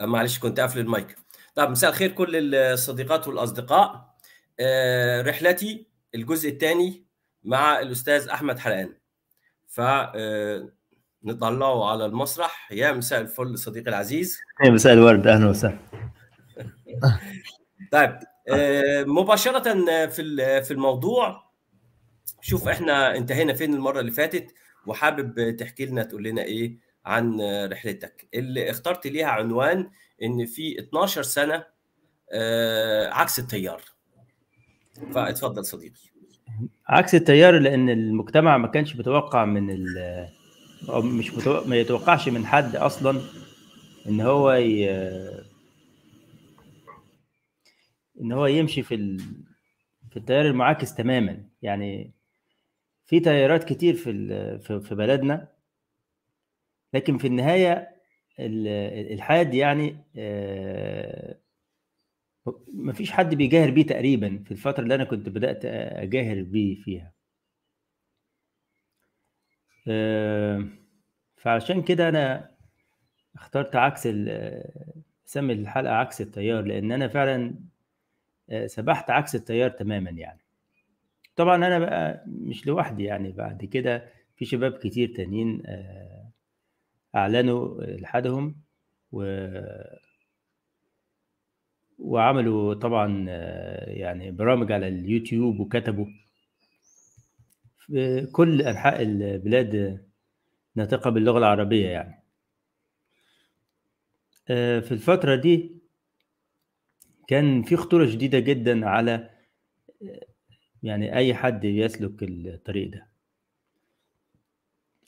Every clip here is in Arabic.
معلش كنت قافل المايك طب مساء الخير كل الصديقات والاصدقاء آه، رحلتي الجزء الثاني مع الاستاذ احمد حرقان ف آه، نطلعه على المسرح يا مساء الفل صديقي العزيز يا مساء الورد اهلا وسهلا طيب آه، مباشره في في الموضوع شوف احنا انتهينا فين المره اللي فاتت وحابب تحكي لنا تقول لنا ايه عن رحلتك اللي اخترت ليها عنوان ان في 12 سنه آه، عكس التيار فاتفضل صديقي عكس التيار لان المجتمع ما كانش متوقع من ال أو مش متوقع ما يتوقعش من حد اصلا ان هو ي... ان هو يمشي في ال... في التيار المعاكس تماما يعني في تيارات كتير في ال... في بلدنا لكن في النهايه الحاد يعني آه، ما فيش حد بيجاهر بيه تقريبا في الفتره اللي انا كنت بدات اجاهر بيه فيها آه، فعشان كده انا اخترت عكس سمي الحلقه عكس التيار لان انا فعلا آه، سبحت عكس التيار تماما يعني طبعا انا بقى مش لوحدي يعني بعد كده في شباب كتير تانيين أعلنوا إلحادهم و وعملوا طبعا آه، يعني برامج على اليوتيوب وكتبوا في كل أنحاء البلاد ناطقة باللغة العربية يعني آه، في الفترة دي كان في خطورة شديدة جدا على آه، يعني أي حد يسلك الطريق ده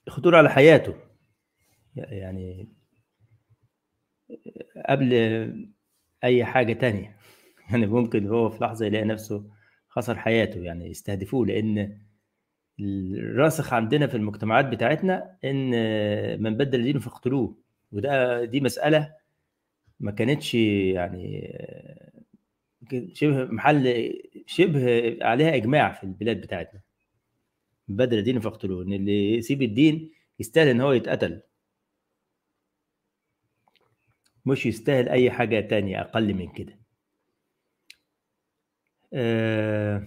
خطورة على حياته يعني قبل اي حاجه تانية يعني ممكن هو في لحظه يلاقي نفسه خسر حياته يعني يستهدفوه لان الراسخ عندنا في المجتمعات بتاعتنا ان من بدل دينه فاقتلوه وده دي مساله ما كانتش يعني شبه محل شبه عليها اجماع في البلاد بتاعتنا من بدل دينه فاقتلوه ان اللي يسيب الدين يستاهل ان هو يتقتل مش يستاهل اي حاجه تانية اقل من كده آه،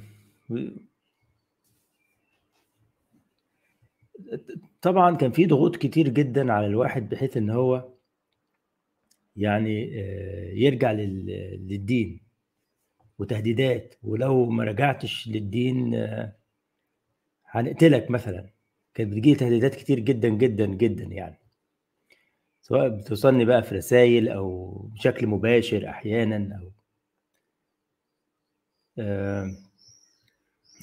طبعا كان في ضغوط كتير جدا على الواحد بحيث ان هو يعني آه، يرجع للدين وتهديدات ولو ما رجعتش للدين آه، هنقتلك مثلا كانت بتجيلي تهديدات كتير جدا جدا جدا يعني سواء بتوصلني بقى في رسايل أو بشكل مباشر أحيانًا أو آه،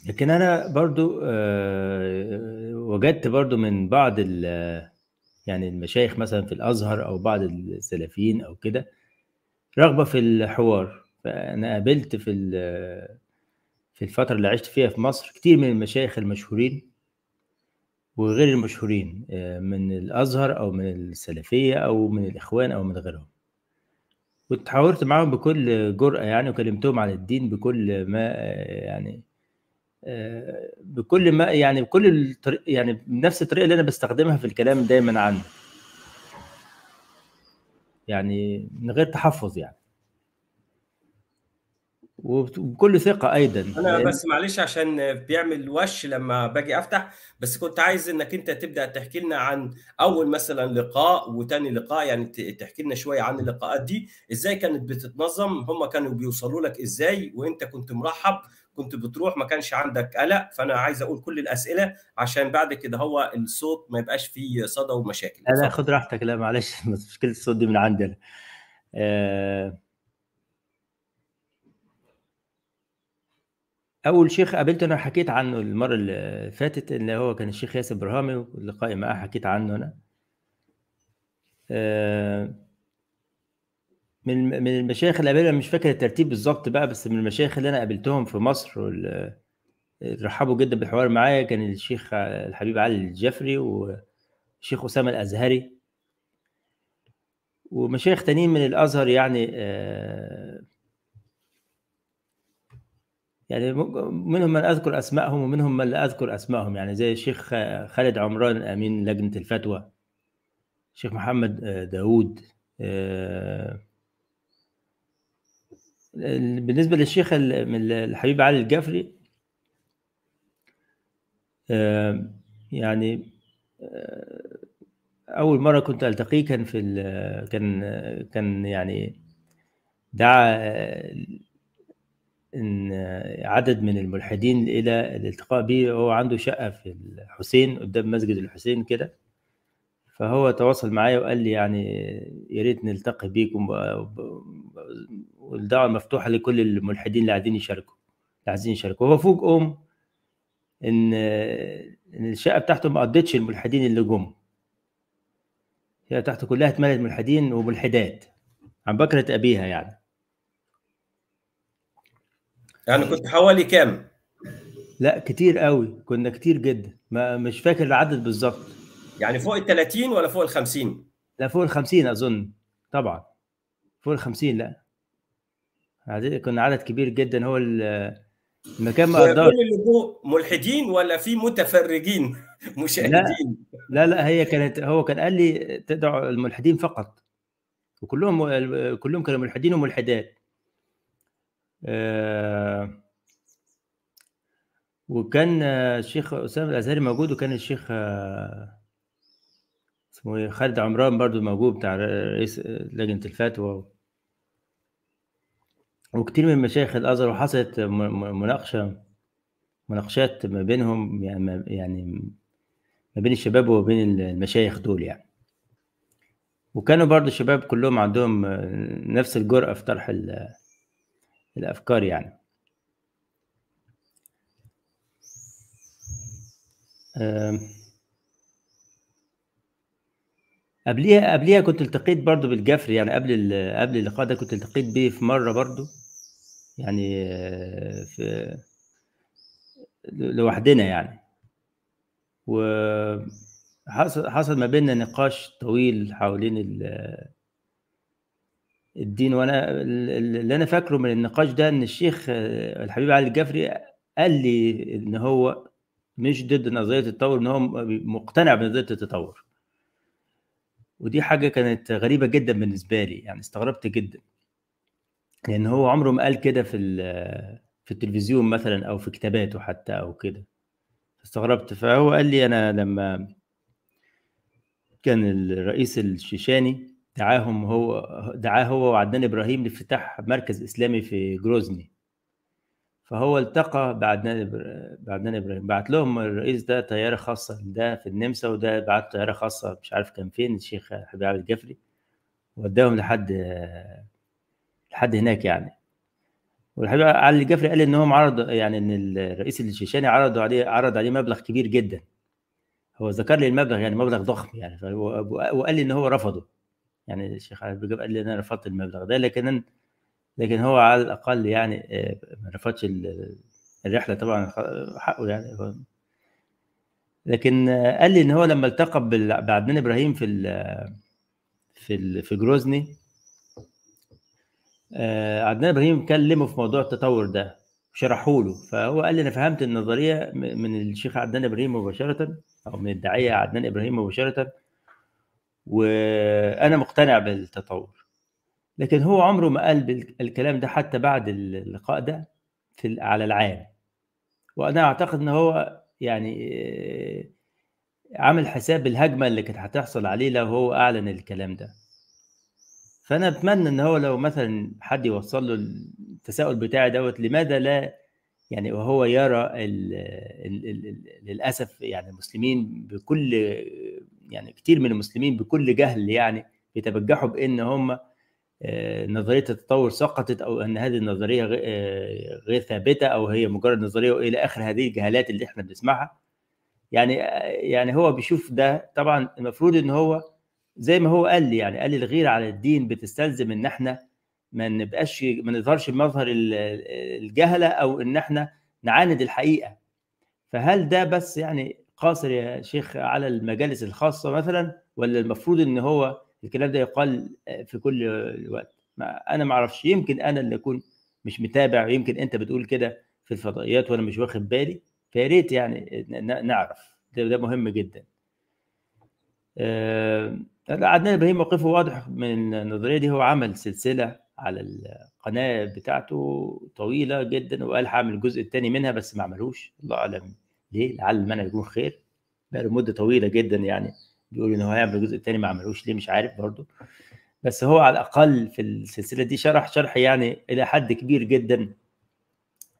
لكن أنا برضه آه، وجدت برضه من بعض يعني المشايخ مثلًا في الأزهر أو بعض السلفيين أو كده، رغبة في الحوار، فأنا قابلت في في الفترة اللي عِشت فيها في مصر كتير من المشايخ المشهورين وغير المشهورين آه، من الازهر او من السلفيه او من الاخوان او من غيرهم وتحاورت معاهم بكل جرأة يعني وكلمتهم عن الدين آه، يعني، آه، بكل ما يعني بكل ما يعني بكل الطريق يعني بنفس الطريقه اللي انا بستخدمها في الكلام دايما عنه يعني من غير تحفظ يعني وبكل ثقه ايضا انا بس معلش عشان بيعمل وش لما باجي افتح بس كنت عايز انك انت تبدا تحكي لنا عن اول مثلا لقاء وتاني لقاء يعني تحكي لنا شويه عن اللقاءات دي ازاي كانت بتتنظم هم كانوا بيوصلوا لك ازاي وانت كنت مرحب كنت بتروح ما كانش عندك قلق فانا عايز اقول كل الاسئله عشان بعد كده هو الصوت ما يبقاش فيه صدى ومشاكل لا, لا خد راحتك لا معلش مشكله الصوت دي من عندنا آه اول شيخ قابلته انا حكيت عنه المره اللي فاتت اللي هو كان الشيخ ياسر برهامي ولقائي معاه حكيت عنه انا آه، من من المشايخ اللي قابلها مش فاكر الترتيب بالظبط بقى بس من المشايخ اللي انا قابلتهم في مصر رحبوا جدا بالحوار معايا كان الشيخ الحبيب علي الجفري والشيخ اسامه الازهري ومشايخ تانيين من الازهر يعني آه، يعني منهم من اذكر اسمائهم ومنهم من لا اذكر اسمائهم يعني زي الشيخ خالد عمران امين لجنه الفتوى الشيخ محمد آه، داوود آه، بالنسبه للشيخ الحبيب علي الجفري آه، يعني اول مره كنت التقيه كان في كان كان يعني دعا ان عدد من الملحدين الى الالتقاء به هو عنده شقه في الحسين قدام مسجد الحسين كده فهو تواصل معايا وقال لي يعني يا ريت نلتقي بيكم والدعوه مفتوحه لكل الملحدين اللي عايزين يشاركوا اللي عايزين يشاركوا هو فوجئهم ان ان الشقه بتاعته ما قضتش الملحدين اللي جم هي تحت كلها اتملت ملحدين وملحدات عن بكره ابيها يعني يعني أيوة. كنت حوالي كام؟ لا كتير قوي كنا كتير جدا ما مش فاكر العدد بالظبط يعني فوق ال 30 ولا فوق ال 50 لا فوق ال 50 اظن طبعا فوق ال 50 لا عدد كنا عدد كبير جدا هو المكان ما اقدرش كل اللي فوق ملحدين ولا في متفرجين مشاهدين لا, لا لا هي كانت هو كان قال لي تدعو الملحدين فقط وكلهم كلهم كانوا ملحدين وملحدات آه، وكان الشيخ اسامه الازهري موجود وكان الشيخ آه، اسمه ايه خالد عمران برضو موجود بتاع رئيس لجنه الفتوى وكتير من مشايخ الازهر وحصلت مناقشه مناقشات ما بينهم يعني ما يعني بين الشباب وما بين المشايخ دول يعني وكانوا برضو الشباب كلهم عندهم نفس الجرأة في طرح الافكار يعني قبليها قبليها كنت التقيت برضو بالجفري يعني قبل قبل اللقاء ده كنت التقيت بيه في مره برضو يعني آه، في لوحدنا يعني وحصل حصل ما بيننا نقاش طويل حوالين الدين وانا اللي انا فاكره من النقاش ده ان الشيخ آه، الحبيب علي الجفري قال لي ان هو مش ضد نظريه التطور ان هو مقتنع بنظريه التطور ودي حاجه كانت غريبه جدا بالنسبه لي يعني استغربت جدا لان هو عمره ما قال كده في في التلفزيون مثلا او في كتاباته حتى او كده استغربت فهو قال لي انا لما كان الرئيس الشيشاني دعاهم هو دعاه هو وعدنان ابراهيم لافتتاح مركز اسلامي في جروزني فهو التقى بعدنان بعدنان ابراهيم بعت لهم الرئيس ده طياره خاصه ده في النمسا وده بعت طياره خاصه مش عارف كان فين الشيخ حبيب علي الجفري وداهم لحد لحد هناك يعني والحبيب علي الجفري قال ان هم عرضوا يعني ان الرئيس الشيشاني عرضوا عليه عرض عليه مبلغ كبير جدا هو ذكر لي المبلغ يعني مبلغ ضخم يعني وقال لي ان هو رفضه يعني الشيخ علي بيجيب قال لي انا رفضت المبلغ ده لكن لكن هو على الاقل يعني آه، ما رفضش الرحله طبعا حقه يعني لكن قال لي ان هو لما التقى بعدنان ابراهيم في الـ في الـ في جروزني آه، عدنان ابراهيم كلمه في موضوع التطور ده شرحه له فهو قال لي انا فهمت النظريه من الشيخ عدنان ابراهيم مباشره او من الداعيه عدنان ابراهيم مباشره وانا مقتنع بالتطور لكن هو عمره ما قال الكلام ده حتى بعد اللقاء ده في على العام وانا اعتقد ان هو يعني آه، عامل حساب الهجمه اللي كانت هتحصل عليه لو هو اعلن الكلام ده فانا اتمنى ان هو لو مثلا حد يوصل له التساؤل بتاعي دوت لماذا لا يعني وهو يرى الـ الـ الـ للاسف يعني المسلمين بكل يعني كتير من المسلمين بكل جهل يعني بيتبجحوا بان هم آه، نظريه التطور سقطت او ان هذه النظريه آه، غير ثابته او هي مجرد نظريه والى اخر هذه الجهالات اللي احنا بنسمعها يعني آه، يعني هو بيشوف ده طبعا المفروض ان هو زي ما هو قال لي يعني قال لي الغيره على الدين بتستلزم ان احنا ما نبقاش ما نظهرش بمظهر الجهله او ان احنا نعاند الحقيقه فهل ده بس يعني قاصر يا شيخ على المجالس الخاصه مثلا ولا المفروض ان هو الكلام ده يقال في كل الوقت ما انا ما اعرفش يمكن انا اللي اكون مش متابع يمكن انت بتقول كده في الفضائيات وانا مش واخد بالي فيا ريت يعني نعرف ده, ده مهم جدا آه عدنان ابراهيم موقفه واضح من النظريه دي هو عمل سلسله على القناه بتاعته طويله جدا وقال هعمل الجزء الثاني منها بس ما عملوش الله اعلم ليه؟ لعل المنع يكون خير بقى له مده طويله جدا يعني بيقول ان هو هيعمل الجزء الثاني ما عملوش ليه مش عارف برضه بس هو على الاقل في السلسله دي شرح شرح يعني الى حد كبير جدا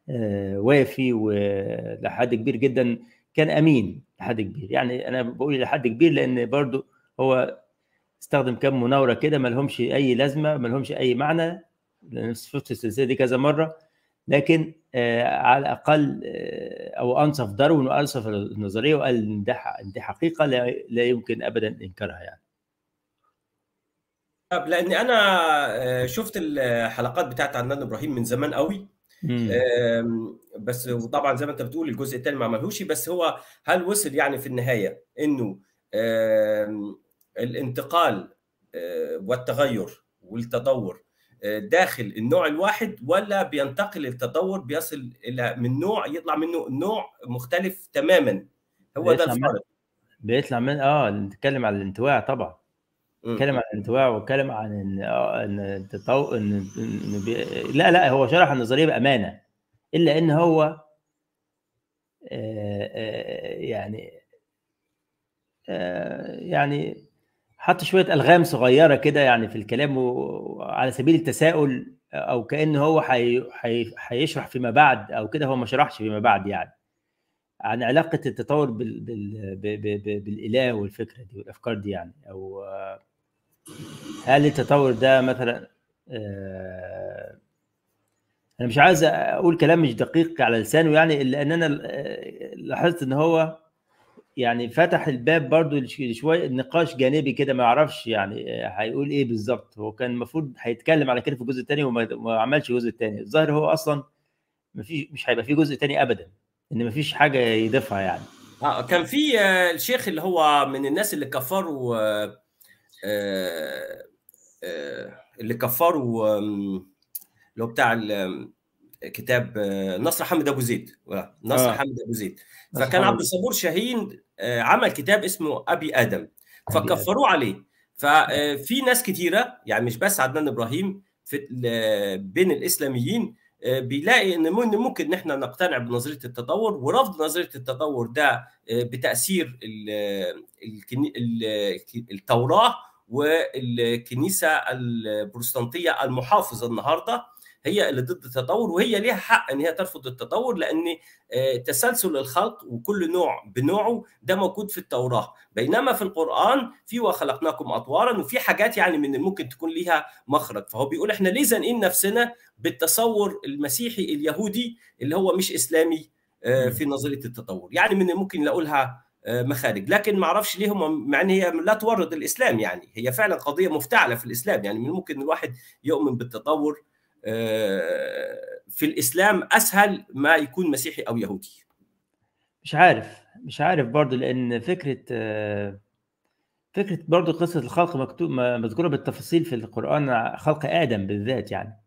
آه، وافي ولحد كبير جدا كان امين لحد كبير يعني انا بقول لحد كبير لان برضه هو استخدم كام مناوره كده ما لهمش اي لازمه ما لهمش اي معنى لان شفت السلسله دي كذا مره لكن آه، على الاقل آه، او انصف داروين وانصف النظريه وقال ان دي حقيقه لا يمكن ابدا انكارها يعني لاني انا آه، شفت الحلقات بتاعت عدنان ابراهيم من زمان قوي بس وطبعا زي ما انت بتقول الجزء الثاني ما عملهوش بس هو هل وصل يعني في النهايه انه الانتقال والتغير والتطور داخل النوع الواحد ولا بينتقل التطور بيصل الى من نوع يطلع منه نوع مختلف تماما هو ده الفرق بيطلع من اه نتكلم عن الانتواع طبعا نتكلم عن الانتواع واتكلم عن ان اه ان التطو... ان, إن بي... لا لا هو شرح النظريه بامانه الا ان هو آه، آه، يعني آه، يعني حط شويه الغام صغيره كده يعني في الكلام وعلى سبيل التساؤل او كان هو هيشرح حي... فيما بعد او كده هو ما شرحش فيما بعد يعني عن علاقه التطور بال... بال... بال... بالاله والفكره دي والافكار دي يعني او هل التطور ده مثلا آه، انا مش عايز اقول كلام مش دقيق على لسانه يعني الا ان انا آه، لاحظت ان هو يعني فتح الباب برضو شويه نقاش جانبي كده ما يعرفش يعني هيقول ايه بالظبط هو كان المفروض هيتكلم على كده في الجزء الثاني وما عملش الجزء الثاني الظاهر هو اصلا ما فيش مش هيبقى في جزء ثاني ابدا ان ما فيش حاجه يضيفها يعني اه كان في آه، الشيخ اللي هو من الناس اللي كفروا آه، آه، اللي كفروا اللي هو بتاع كتاب نصر حمد ابو زيد نصر آه. حمد ابو زيد فكان عبد الصبور شاهين آه، عمل كتاب اسمه ابي ادم فكفروه عليه ففي آه، ناس كتيره يعني مش بس عدنان ابراهيم في آه، بين الاسلاميين بيلاقي ان ممكن ان احنا نقتنع بنظريه التطور ورفض نظريه التطور ده بتاثير التوراه والكنيسه البروتستانتيه المحافظه النهارده هي اللي ضد التطور وهي ليها حق ان هي ترفض التطور لان آه، تسلسل الخلق وكل نوع بنوعه ده موجود في التوراه بينما في القران في وخلقناكم اطوارا وفي حاجات يعني من الممكن تكون ليها مخرج فهو بيقول احنا ليه زانقين نفسنا بالتصور المسيحي اليهودي اللي هو مش اسلامي آه، في نظريه التطور يعني من الممكن لاقولها آه، مخارج لكن ما اعرفش ليه هم مع ان هي لا تورد الاسلام يعني هي فعلا قضيه مفتعله في الاسلام يعني من ممكن الواحد يؤمن بالتطور آه، في الاسلام اسهل ما يكون مسيحي او يهودي مش عارف مش عارف برضه لان فكره آه، فكره برضه قصه الخلق مكتوب مذكوره بالتفاصيل في القران خلق ادم بالذات يعني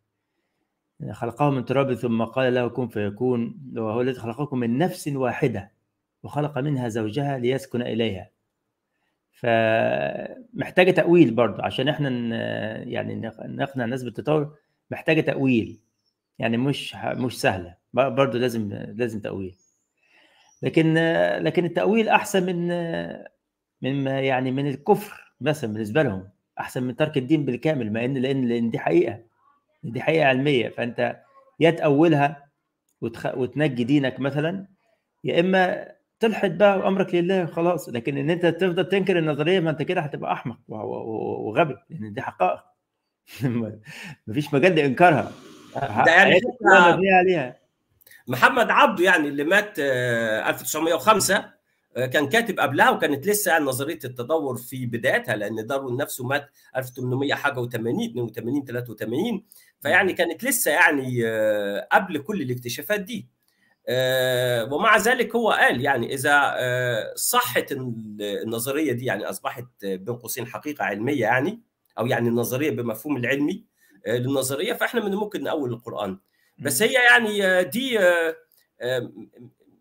خلقه من تراب ثم قال له كن فيكون وهو الذي خلقكم من نفس واحده وخلق منها زوجها ليسكن اليها فمحتاجه تاويل برضه عشان احنا يعني نقنع الناس بالتطور محتاجه تاويل يعني مش مش سهله برضه لازم لازم تاويل لكن لكن التاويل احسن من من يعني من الكفر مثلا بالنسبه لهم احسن من ترك الدين بالكامل مع ان لان لان دي حقيقه دي حقيقه علميه فانت يا تاولها وتخ... وتنجي دينك مثلا يا اما تلحد بقى وامرك لله خلاص لكن ان انت تفضل تنكر النظريه ما انت كده هتبقى احمق وغبي لان دي حقائق مفيش مجال لانكارها ده يعني فيها عليها محمد عبده يعني اللي مات 1905 آه، آه، كان كاتب قبلها وكانت لسه يعني نظريه التدور في بدايتها لان داروين نفسه مات 1800 حاجه و80 82 83 فيعني كانت لسه يعني آه، قبل كل الاكتشافات دي ومع ذلك هو قال يعني اذا صحت النظريه دي يعني اصبحت بين قوسين حقيقه علميه يعني او يعني النظريه بمفهوم العلمي آه، للنظريه فاحنا من الممكن نأول القران بس هي يعني آه، دي آه،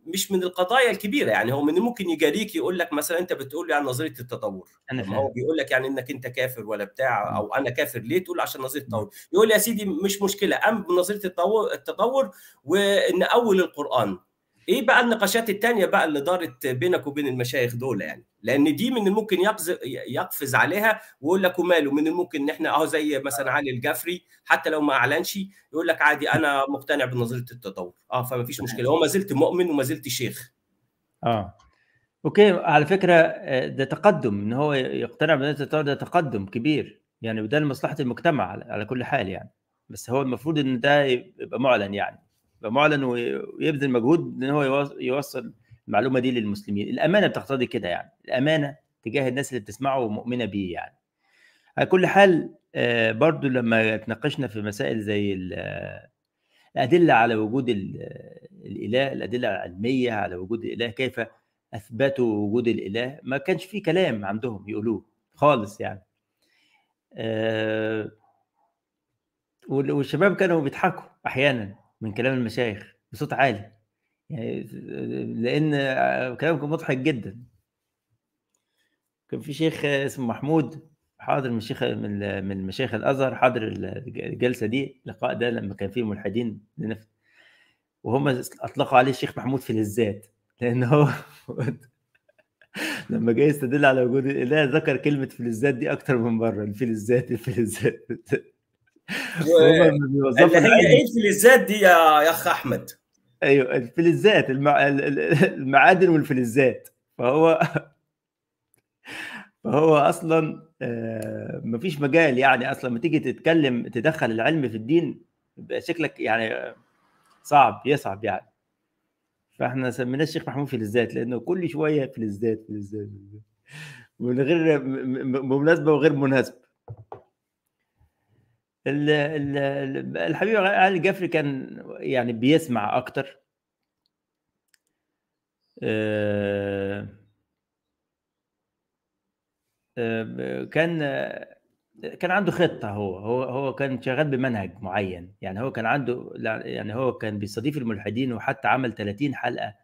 مش من القضايا الكبيره يعني هو من ممكن يجاريك يقول لك مثلا انت بتقول لي يعني عن نظريه التطور أنا يعني فهم. هو بيقول لك يعني انك انت كافر ولا بتاع او انا كافر ليه تقول عشان نظريه التطور يقول يا سيدي مش مشكله قام بنظريه التطور وان اول القران ايه بقى النقاشات الثانيه بقى اللي دارت بينك وبين المشايخ دول يعني لان دي من الممكن يقفز يقفز عليها ويقول لك وماله من الممكن ان احنا اهو زي مثلا علي الجفري حتى لو ما اعلنش يقول لك عادي انا مقتنع بنظريه التطور اه فما فيش مشكله هو ما زلت مؤمن وما زلت شيخ اه اوكي على فكره آه، ده تقدم ان هو يقتنع بنظريه التطور ده تقدم كبير يعني وده لمصلحه المجتمع على كل حال يعني بس هو المفروض ان ده يبقى معلن يعني معلن ويبذل مجهود ان هو يوصل المعلومه دي للمسلمين الامانه بتقتضي كده يعني الامانه تجاه الناس اللي بتسمعه ومؤمنه بيه يعني على كل حال آه، برضو لما تناقشنا في مسائل زي آه، الأدلة على وجود آه، الإله الأدلة العلمية على وجود الإله كيف أثبتوا وجود الإله ما كانش في كلام عندهم يقولوه خالص يعني والشباب كانوا بيضحكوا أحيانا من كلام المشايخ بصوت عالي يعني لان كلامكم مضحك جدا كان في شيخ اسمه محمود حاضر من شيخ من مشايخ الازهر حاضر الجلسه دي اللقاء ده لما كان فيه ملحدين وهم اطلقوا عليه الشيخ محمود في الذات لان هو لما جاي يستدل على وجود الاله ذكر كلمه الذات دي اكتر من مره في الذات اللي هي ايه الفلزات دي يا اخ احمد ايوه الفلزات المع... المعادن والفلزات فهو فهو اصلا آه، ما فيش مجال يعني اصلا لما تيجي تتكلم تدخل العلم في الدين شكلك يعني صعب يصعب يعني فاحنا سميناه الشيخ محمود فلزات لانه كل شويه فلزات فلزات من غير بمناسبه مناسبه وغير مناسبه الحبيب علي الجفري كان يعني بيسمع اكتر آه، آه، كان كان عنده خطه هو هو هو كان شغال بمنهج معين يعني هو كان عنده يعني هو كان بيستضيف الملحدين وحتى عمل 30 حلقه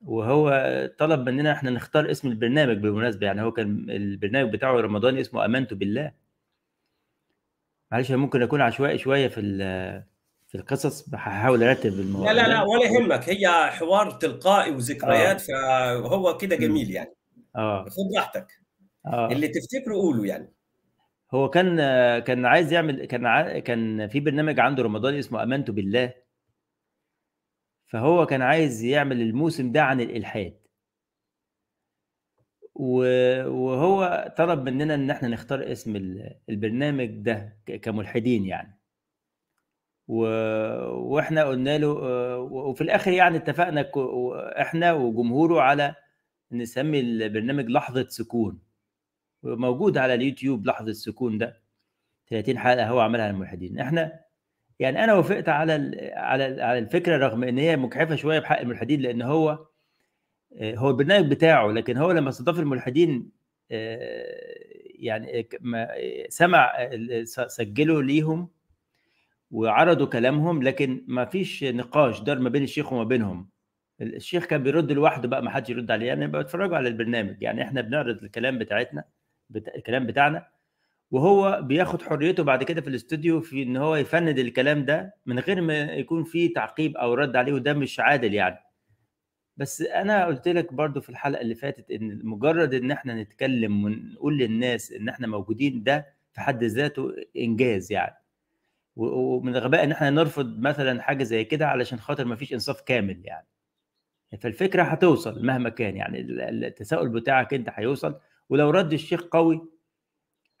وهو طلب مننا احنا نختار اسم البرنامج بالمناسبه يعني هو كان البرنامج بتاعه رمضان اسمه امنت بالله معلش انا ممكن اكون عشوائي شويه في آه، في القصص هحاول ارتب الموضوع لا لا لا ولا يهمك هي حوار تلقائي وذكريات آه. فهو كده جميل يعني اه خد راحتك آه. اللي تفتكره قوله يعني هو كان كان عايز يعمل كان ع... كان في برنامج عنده رمضان اسمه امنت بالله فهو كان عايز يعمل الموسم ده عن الالحاد وهو طلب مننا ان احنا نختار اسم البرنامج ده كملحدين يعني و... واحنا قلنا له آه، وفي الاخر يعني اتفقنا احنا وجمهوره على نسمي البرنامج لحظه سكون موجود على اليوتيوب لحظه سكون ده 30 حلقه هو عملها للملحدين احنا يعني انا وافقت على ال... على على الفكره رغم ان هي مجحفه شويه بحق الملحدين لان هو آه، هو البرنامج بتاعه لكن هو لما استضاف الملحدين آه، يعني سمع سجلوا ليهم وعرضوا كلامهم لكن ما فيش نقاش دار ما بين الشيخ وما بينهم الشيخ كان بيرد لوحده بقى ما حدش يرد عليه يعني بيتفرجوا على البرنامج يعني احنا بنعرض الكلام بتاعتنا بتا... الكلام بتاعنا وهو بياخد حريته بعد كده في الاستوديو في ان هو يفند الكلام ده من غير ما يكون في تعقيب او رد عليه وده مش عادل يعني بس انا قلت لك برضو في الحلقه اللي فاتت ان مجرد ان احنا نتكلم ونقول للناس ان احنا موجودين ده في حد ذاته انجاز يعني ومن الغباء ان احنا نرفض مثلا حاجه زي كده علشان خاطر ما فيش انصاف كامل يعني فالفكره هتوصل مهما كان يعني التساؤل بتاعك انت هيوصل ولو رد الشيخ قوي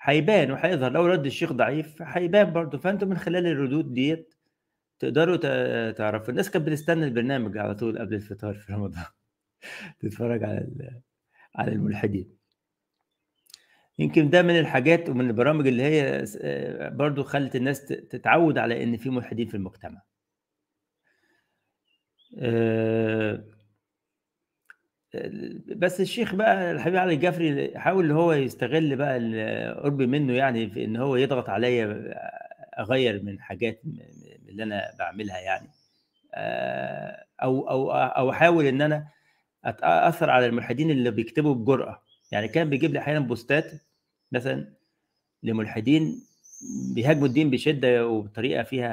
هيبان وهيظهر لو رد الشيخ ضعيف هيبان برضه فانتم من خلال الردود ديت تقدروا تعرفوا الناس كانت بتستنى البرنامج على طول قبل الفطار في رمضان تتفرج على على الملحدين يمكن ده من الحاجات ومن البرامج اللي هي برضو خلت الناس تتعود على ان في ملحدين في المجتمع آه، بس الشيخ بقى الحبيب علي الجفري حاول هو يستغل بقى قربي منه يعني في ان هو يضغط عليا آه، اغير من حاجات اللي انا بعملها يعني آه، او او او احاول ان انا اتاثر على الملحدين اللي بيكتبوا بجرأه يعني كان بيجيب لي احيانا بوستات مثلا لملحدين بيهاجموا الدين بشده وبطريقه فيها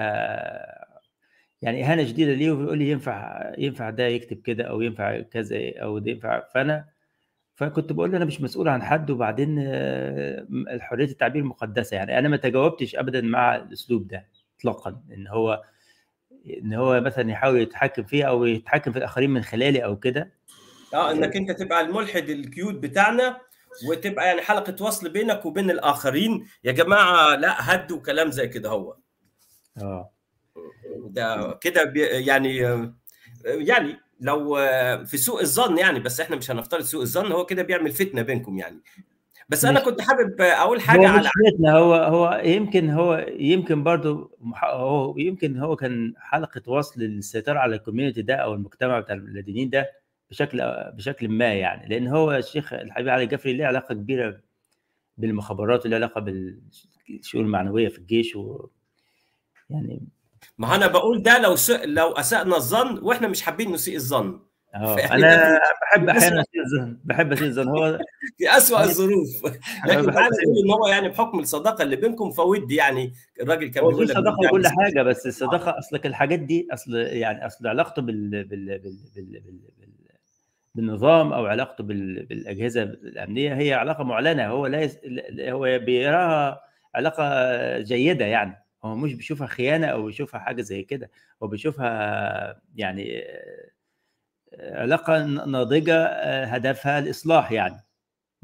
يعني اهانه شديده ليه ويقول لي ينفع ينفع ده يكتب كده او ينفع كذا او ده ينفع فانا فكنت بقول له انا مش مسؤول عن حد وبعدين آه، حريه التعبير مقدسه يعني انا ما تجاوبتش ابدا مع الاسلوب ده اطلاقا ان هو ان هو مثلا يحاول يتحكم فيها او يتحكم في الاخرين من خلالي او كده اه, آه. انك انت تبقى الملحد الكيوت بتاعنا وتبقى يعني حلقه وصل بينك وبين الاخرين يا جماعه لا هدوا كلام زي كده هو اه ده كده يعني يعني لو في سوء الظن يعني بس احنا مش هنفترض سوء الظن هو كده بيعمل فتنه بينكم يعني بس انا كنت حابب اقول حاجه هو على مشكلتنا هو هو يمكن هو يمكن برضه هو يمكن هو كان حلقه وصل للسيطره على الكوميونتي ده او المجتمع بتاع اللادينيين ده بشكل بشكل ما يعني لان هو الشيخ الحبيب علي جفري له علاقه كبيره بالمخابرات اللي علاقه بالشؤون المعنويه في الجيش و يعني ما انا بقول ده لو س... لو اسانا الظن واحنا مش حابين نسيء الظن انا يعني بحب احيانا اسيء الظن بحب اسيء الظن هو في اسوء الظروف لكن تعالى نقول ان هو يعني بحكم الصداقه اللي بينكم فودي يعني الراجل كان بيقول لك كل وكل حاجه بس الصداقه آه. اصلك الحاجات دي اصل يعني اصل علاقته بال بال بال, بال, بال بالنظام او علاقته بالاجهزه الامنيه هي علاقه معلنه هو لا يس... هو بيراها علاقه جيده يعني هو مش بيشوفها خيانه او بيشوفها حاجه زي كده هو بيشوفها يعني آه، علاقه ناضجه آه، هدفها الاصلاح يعني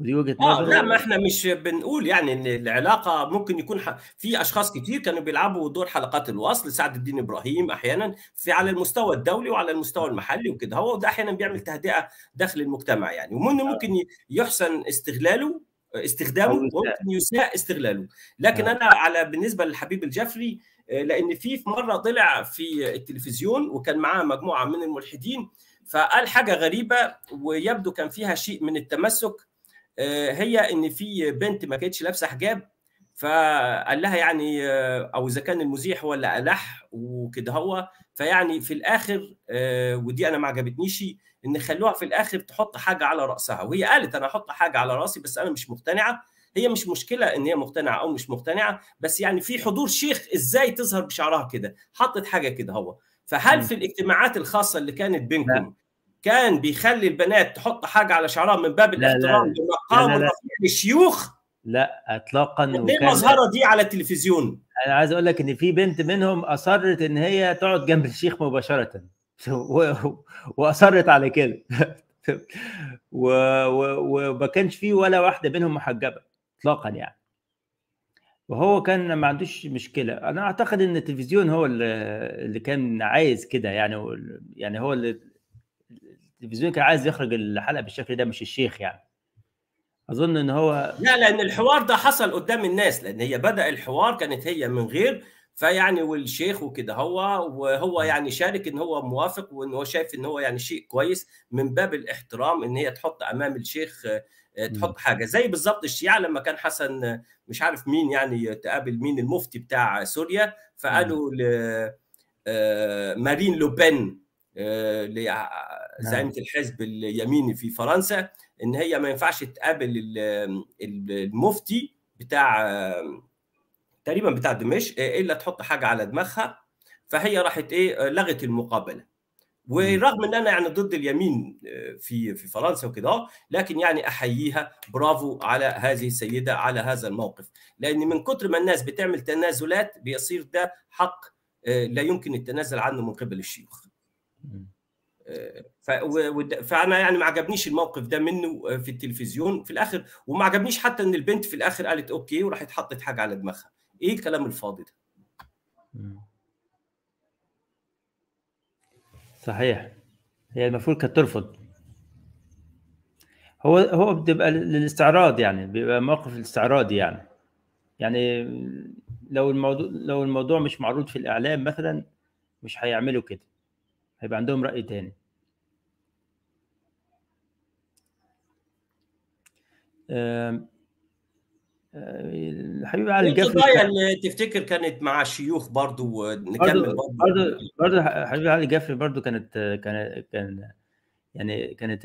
ودي وجهه آه نظر لا ما احنا مش بنقول يعني ان العلاقه ممكن يكون ح... في اشخاص كتير كانوا بيلعبوا دور حلقات الوصل سعد الدين ابراهيم احيانا في على المستوى الدولي وعلى المستوى المحلي وكده هو ده احيانا بيعمل تهدئه داخل المجتمع يعني ومن آه. ممكن يحسن استغلاله استخدامه ممكن يساء استغلاله لكن آه. انا على بالنسبه للحبيب الجفري آه، لان في في مره طلع في التلفزيون وكان معاه مجموعه من الملحدين فقال حاجه غريبه ويبدو كان فيها شيء من التمسك آه، هي ان في بنت ما كانتش لابسه حجاب فقال لها يعني آه، او اذا كان المذيع هو اللي الح وكده هو فيعني في الاخر آه، ودي انا ما عجبتنيش ان خلوها في الاخر تحط حاجه على راسها وهي قالت انا هحط حاجه على راسي بس انا مش مقتنعه هي مش مشكله ان هي مقتنعه او مش مقتنعه بس يعني في حضور شيخ ازاي تظهر بشعرها كده حطت حاجه كده هو فهل في الاجتماعات الخاصه اللي كانت بينكم كان بيخلي البنات تحط حاجه على شعرها من باب الاحترام للمقام للشيوخ لا اطلاقا ليه المظهره دي على التلفزيون انا عايز اقول لك ان في بنت منهم اصرت ان هي تقعد جنب الشيخ مباشره و... واصرت على كده و... و... وما كانش في ولا واحده منهم محجبه اطلاقا يعني وهو كان ما عندوش مشكله انا اعتقد ان التلفزيون هو اللي كان عايز كده يعني يعني هو اللي التلفزيون كان عايز يخرج الحلقه بالشكل ده مش الشيخ يعني اظن ان هو لا لان الحوار ده حصل قدام الناس لان هي بدا الحوار كانت هي من غير فيعني والشيخ وكده هو وهو يعني شارك ان هو موافق وان هو شايف ان هو يعني شيء كويس من باب الاحترام ان هي تحط امام الشيخ آه، تحط حاجه زي بالظبط الشيعه لما كان حسن مش عارف مين يعني تقابل مين المفتي بتاع سوريا فقالوا ل آه، مارين لوبين آه، نعم. زعيمه الحزب اليميني في فرنسا ان هي ما ينفعش تقابل المفتي بتاع تقريبا بتاع دمشق الا تحط حاجه على دماغها فهي راحت ايه لغت المقابله ورغم ان انا يعني ضد اليمين آه، في في فرنسا وكده لكن يعني احييها برافو على هذه السيده على هذا الموقف لان من كتر ما الناس بتعمل تنازلات بيصير ده حق آه، لا يمكن التنازل عنه من قبل الشيوخ فانا يعني ما عجبنيش الموقف ده منه آه، في التلفزيون في الاخر وما عجبنيش حتى ان البنت في الاخر قالت اوكي وراحت حطت حاجه على دماغها ايه الكلام الفاضي ده صحيح هي المفروض كانت ترفض هو هو بتبقى للاستعراض يعني بيبقى موقف الاستعراض يعني يعني لو الموضوع لو الموضوع مش معروض في الاعلام مثلا مش هيعملوا كده هيبقى عندهم راي تاني آه، آه، حبيبي علي القفري كان... تفتكر كانت مع الشيوخ برضو نكمل برضو برضو, برضو حبيبي علي القفري برضو كانت كان كان يعني كانت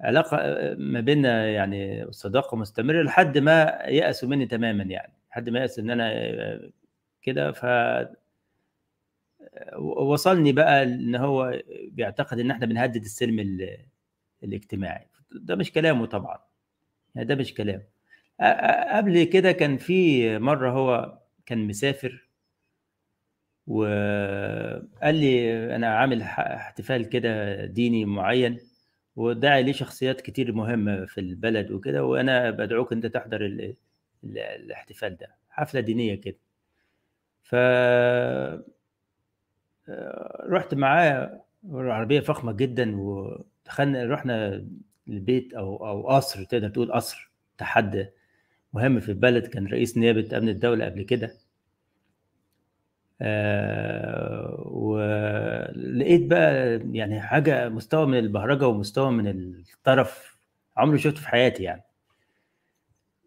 العلاقه ما بيننا يعني صداقه مستمره لحد ما يأسوا مني تماما يعني لحد ما يأس ان انا كده ف وصلني بقى ان هو بيعتقد ان احنا بنهدد السلم الاجتماعي ده مش كلامه طبعا يعني ده مش كلام قبل كده كان في مرة هو كان مسافر وقال لي أنا عامل احتفال كده ديني معين وداعي ليه شخصيات كتير مهمة في البلد وكده وأنا بدعوك أنت تحضر ال... ال... الاحتفال ده حفلة دينية كده ف آه، رحت معاه عربية فخمة جدا ودخلنا رحنا البيت او او قصر تقدر تقول قصر تحدي مهم في البلد كان رئيس نيابه امن الدوله قبل كده آه ولقيت بقى يعني حاجه مستوى من البهرجه ومستوى من الطرف عمري شفته في حياتي يعني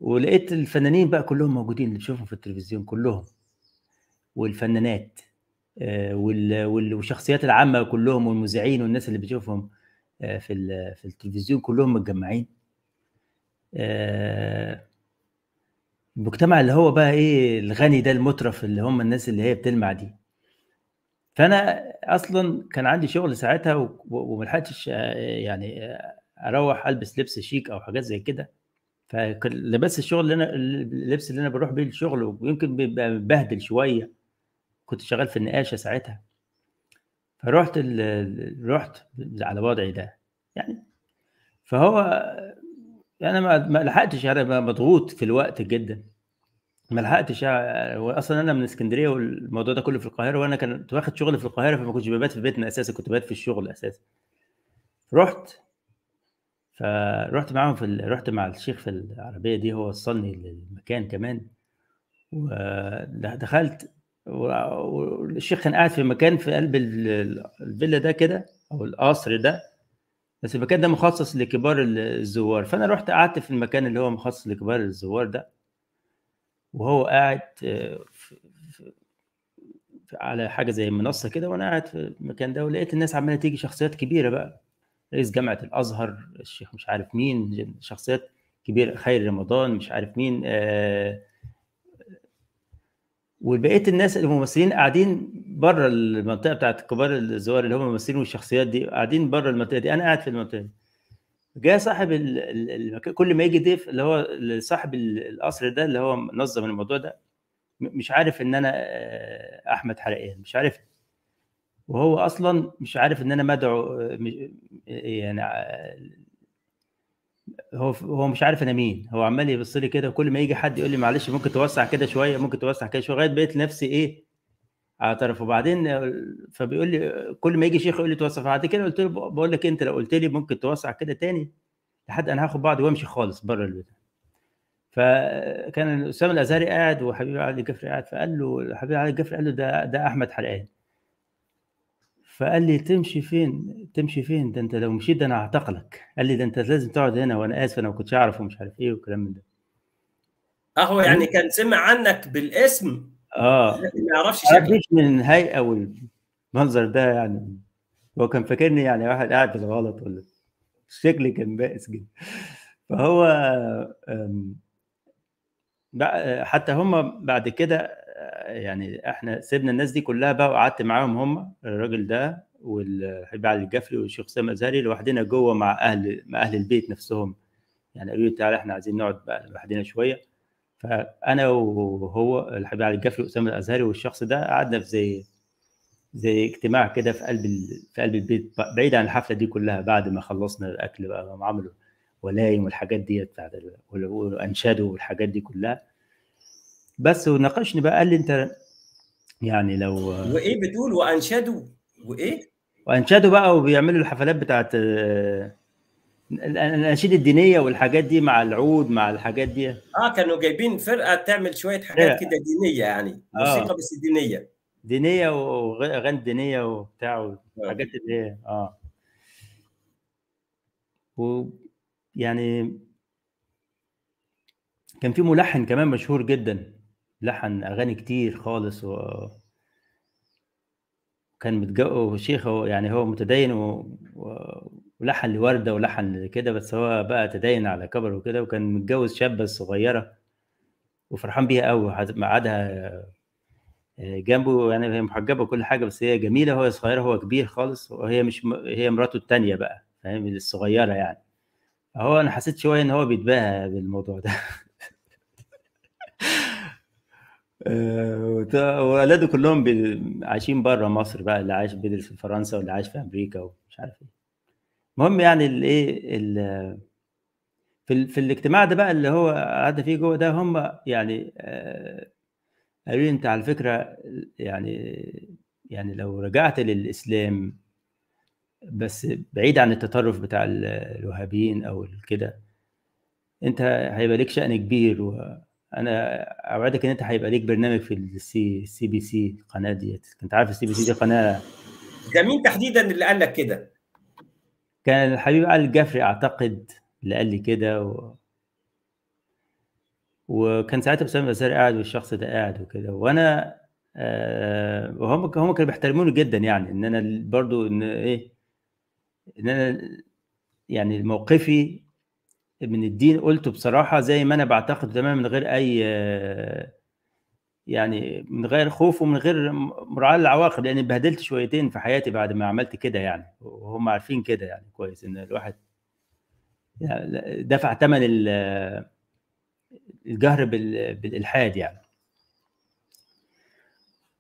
ولقيت الفنانين بقى كلهم موجودين اللي بشوفهم في التلفزيون كلهم والفنانات آه وال... وال... والشخصيات العامه كلهم والمذيعين والناس اللي بتشوفهم آه، في في التلفزيون كلهم متجمعين آه، المجتمع اللي هو بقى ايه الغني ده المترف اللي هم الناس اللي هي بتلمع دي فانا اصلا كان عندي شغل ساعتها وملحقتش آه، يعني اروح البس لبس شيك او حاجات زي كده فلبس الشغل اللي انا اللبس اللي انا بروح بيه الشغل ويمكن بيبقى مبهدل شويه كنت شغال في النقاشه ساعتها فرحت رحت على وضعي ده يعني فهو انا يعني ما لحقتش يعني انا مضغوط في الوقت جدا ما لحقتش اصلا انا من اسكندريه والموضوع ده كله في القاهره وانا كنت واخد شغل في القاهره فما كنتش ببات في بيتنا اساسا كنت ببات في الشغل اساسا رحت فرحت معاهم في ال... رحت مع الشيخ في العربيه دي هو وصلني للمكان كمان ودخلت والشيخ كان قاعد في مكان في قلب الفيلا ده كده او القصر ده بس المكان ده مخصص لكبار الزوار فانا رحت قعدت في المكان اللي هو مخصص لكبار الزوار ده وهو قاعد آه، على حاجه زي منصه كده وانا قاعد في المكان ده ولقيت الناس عماله تيجي شخصيات كبيره بقى رئيس جامعه الازهر الشيخ مش عارف مين شخصيات كبيره خير رمضان مش عارف مين آه وبقيه الناس الممثلين قاعدين بره المنطقه بتاعت كبار الزوار اللي هم الممثلين والشخصيات دي قاعدين بره المنطقه دي انا قاعد في المنطقه دي جاء صاحب المكان كل ما يجي ضيف اللي هو صاحب القصر ده اللي هو نظم الموضوع ده مش عارف ان انا آه، احمد حرقان مش عارف وهو اصلا مش عارف ان انا مدعو آه، يعني آه، هو هو مش عارف انا مين هو عمال يبص لي كده كل ما يجي حد يقول لي معلش ممكن توسع كده شويه ممكن توسع كده شويه لغايه بقيت نفسي ايه على طرف وبعدين فبيقول لي كل ما يجي شيخ يقول لي توسع بعد كده قلت له بقول لك إيه، انت لو قلت لي ممكن توسع كده تاني لحد انا هاخد بعض وامشي خالص بره البيت فكان اسامه الازهري قاعد وحبيبي علي الجفري قاعد فقال له حبيبي علي الجفري قال له ده ده احمد حلقان فقال لي تمشي فين تمشي فين ده انت لو مشيت ده انا هعتقلك قال لي ده انت لازم تقعد هنا وانا اسف انا ما كنتش اعرف ومش عارف ايه والكلام من ده اهو يعني كان سمع عنك بالاسم اه ما يعرفش شكلك من الهيئه والمنظر ده يعني هو كان فاكرني يعني واحد قاعد بالغلط ولا شكلي كان بائس جدا فهو حتى هم بعد كده يعني احنا سيبنا الناس دي كلها بقى وقعدت معاهم هم الراجل ده والحبيب علي الجفري والشيخ سام ازهري لوحدنا جوه مع اهل مع اهل البيت نفسهم يعني قالوا لي تعالى احنا عايزين نقعد بقى لوحدنا شويه فانا وهو الحبيب علي الجفري واسامه الازهري والشخص ده قعدنا في زي زي اجتماع كده في قلب في قلب البيت بعيد عن الحفله دي كلها بعد ما خلصنا الاكل بقى عملوا ولايم والحاجات ديت بتاعت وانشدوا والحاجات دي كلها بس وناقشني بقى قال لي انت يعني لو وايه بتقول وانشدوا وايه؟ وانشدوا بقى وبيعملوا الحفلات بتاعت الاناشيد الدينيه والحاجات دي مع العود مع الحاجات دي اه كانوا جايبين فرقه تعمل شويه حاجات كده دينيه يعني موسيقى آه. بس دينيه دينيه واغاني دينيه وبتاع وحاجات آه. اللي هي اه ويعني كان في ملحن كمان مشهور جدا لحن اغاني كتير خالص و كان متجوز شيخ هو يعني هو متدين و... ولحن لوردة ولحن كده بس هو بقى تدين على كبر وكده وكان متجوز شابة صغيرة وفرحان بيها قوي قعدها آه، جنبه يعني هي محجبة كل حاجة بس هي جميلة هو صغير هو كبير خالص وهي مش م... هي مراته التانية بقى فاهم الصغيرة يعني هو أنا حسيت شوية إن هو بيتباهى بالموضوع ده آه، واولاده كلهم عايشين بره مصر بقى اللي عايش بيدرس في فرنسا واللي عايش في امريكا ومش عارف ايه المهم يعني الايه في في الاجتماع ده بقى اللي هو قعد فيه جوه ده هم يعني آه، قالوا لي انت على فكره يعني يعني لو رجعت للاسلام بس بعيد عن التطرف بتاع الوهابيين او كده انت هيبقى لك شأن كبير و انا اوعدك ان انت هيبقى ليك برنامج في السي سي بي سي القناه ديت كنت عارف السي بي سي دي قناه ده مين تحديدا اللي قال لك كده؟ كان الحبيب علي الجفري اعتقد اللي قال لي كده و... وكان ساعتها اسامه بزار قاعد والشخص ده قاعد وكده وانا آه وهم هم كانوا بيحترموني جدا يعني ان انا برضو ان ايه ان انا يعني موقفي من الدين قلته بصراحه زي ما انا بعتقد تماما من غير اي يعني من غير خوف ومن غير مراعاه للعواقب لاني بهدلت شويتين في حياتي بعد ما عملت كده يعني وهم عارفين كده يعني كويس ان الواحد يعني دفع ثمن الجهر بالالحاد يعني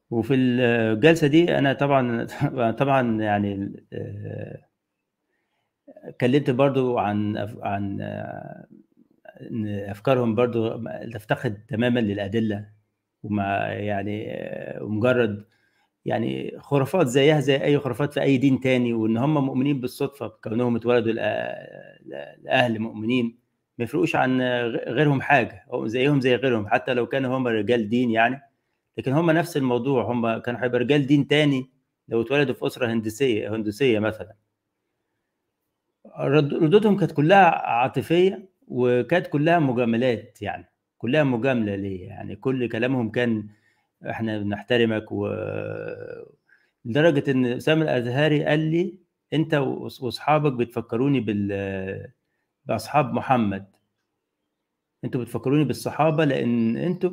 وفي الجلسه دي انا طبعا طبعا يعني آه، اتكلمت برضو عن عن ان افكارهم برضو تفتقد تماما للادله وما يعني مجرد يعني خرافات زيها زي اي خرافات في اي دين تاني وان هم مؤمنين بالصدفه كونهم اتولدوا لاهل مؤمنين ما يفرقوش عن غيرهم حاجه او زيهم زي غيرهم حتى لو كانوا هم رجال دين يعني لكن هم نفس الموضوع هم كانوا هيبقى رجال دين تاني لو اتولدوا في اسره هندسيه هندسيه مثلا ردودهم كانت كلها عاطفيه وكانت كلها مجاملات يعني كلها مجامله ليه يعني كل كلامهم كان احنا بنحترمك و لدرجه ان اسامه الازهري قال لي انت واصحابك بتفكروني بال باصحاب محمد انتوا بتفكروني بالصحابه لان انتوا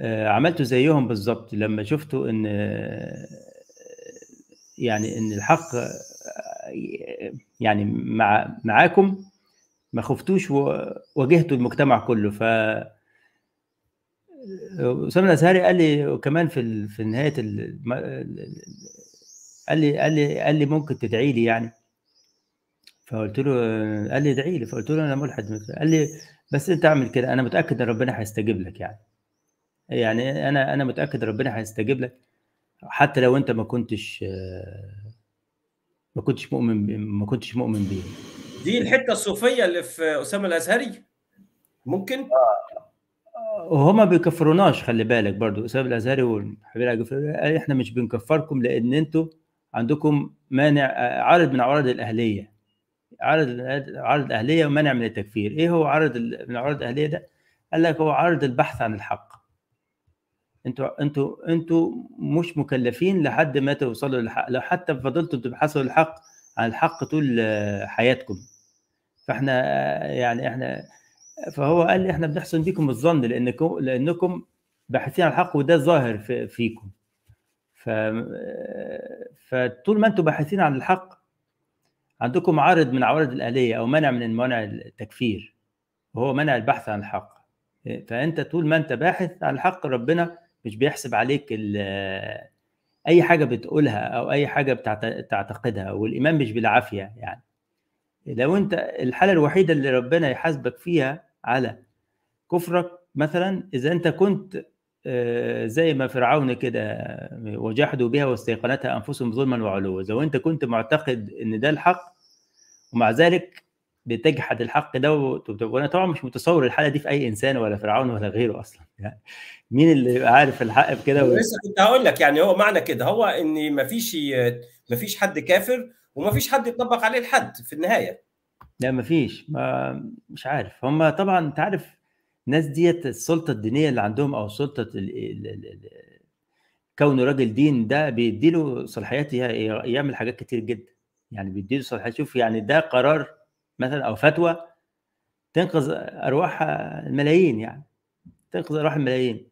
آه، عملتوا زيهم بالظبط لما شفتوا ان يعني ان الحق يعني مع معاكم ما خفتوش وواجهتوا المجتمع كله ف اسامه الازهري قال لي كمان في في نهايه ال... قال لي قال لي قال لي ممكن تدعي لي يعني فقلت له قال لي ادعي لي فقلت له انا ملحد قال لي بس انت اعمل كده انا متاكد ان ربنا هيستجيب لك يعني يعني انا انا متاكد ربنا هيستجيب لك حتى لو انت ما كنتش ما كنتش مؤمن ما كنتش مؤمن بيه دي الحته الصوفيه اللي في اسامه الازهري ممكن وهما آه. ما بيكفروناش خلي بالك برضو اسامه الازهري والحبيب الجفري إيه، احنا مش بنكفركم لان انتوا عندكم مانع عارض من عوارض الاهليه عارض عارض الاهليه ومانع من التكفير ايه هو عارض من عوارض الاهليه ده قال لك هو عارض البحث عن الحق انتوا انتوا انتوا مش مكلفين لحد ما توصلوا للحق لو حتى فضلتوا تبحثوا الحق عن الحق طول حياتكم فاحنا يعني احنا فهو قال لي احنا بنحسن بيكم الظن لانكم لانكم باحثين عن الحق وده ظاهر فيكم ف فطول ما انتوا باحثين عن الحق عندكم عارض من عوارض الآلية أو منع من منع التكفير وهو منع البحث عن الحق فأنت طول ما أنت باحث عن الحق ربنا مش بيحسب عليك اي حاجه بتقولها او اي حاجه بتعتقدها والايمان مش بالعافيه يعني لو انت الحاله الوحيده اللي ربنا يحاسبك فيها على كفرك مثلا اذا انت كنت زي ما فرعون كده وجحدوا بها واستيقنتها انفسهم ظلما وعلوا لو انت كنت معتقد ان ده الحق ومع ذلك بتجحد الحق ده وانا طبعا مش متصور الحاله دي في اي انسان ولا فرعون ولا غيره اصلا يعني مين اللي يبقى عارف الحق بكده و... لسه كنت هقول لك يعني هو معنى كده هو ان مفيش مفيش حد كافر ومفيش حد يطبق عليه الحد في النهايه لا مفيش ما مش عارف هم طبعا انت عارف الناس ديت السلطه الدينيه اللي عندهم او سلطه ال... ال... ال... كونه راجل دين ده بيديله صلاحيات يعمل حاجات كتير جدا يعني بيديله صلاحيات شوف يعني ده قرار مثلا او فتوى تنقذ ارواح الملايين يعني تنقذ ارواح الملايين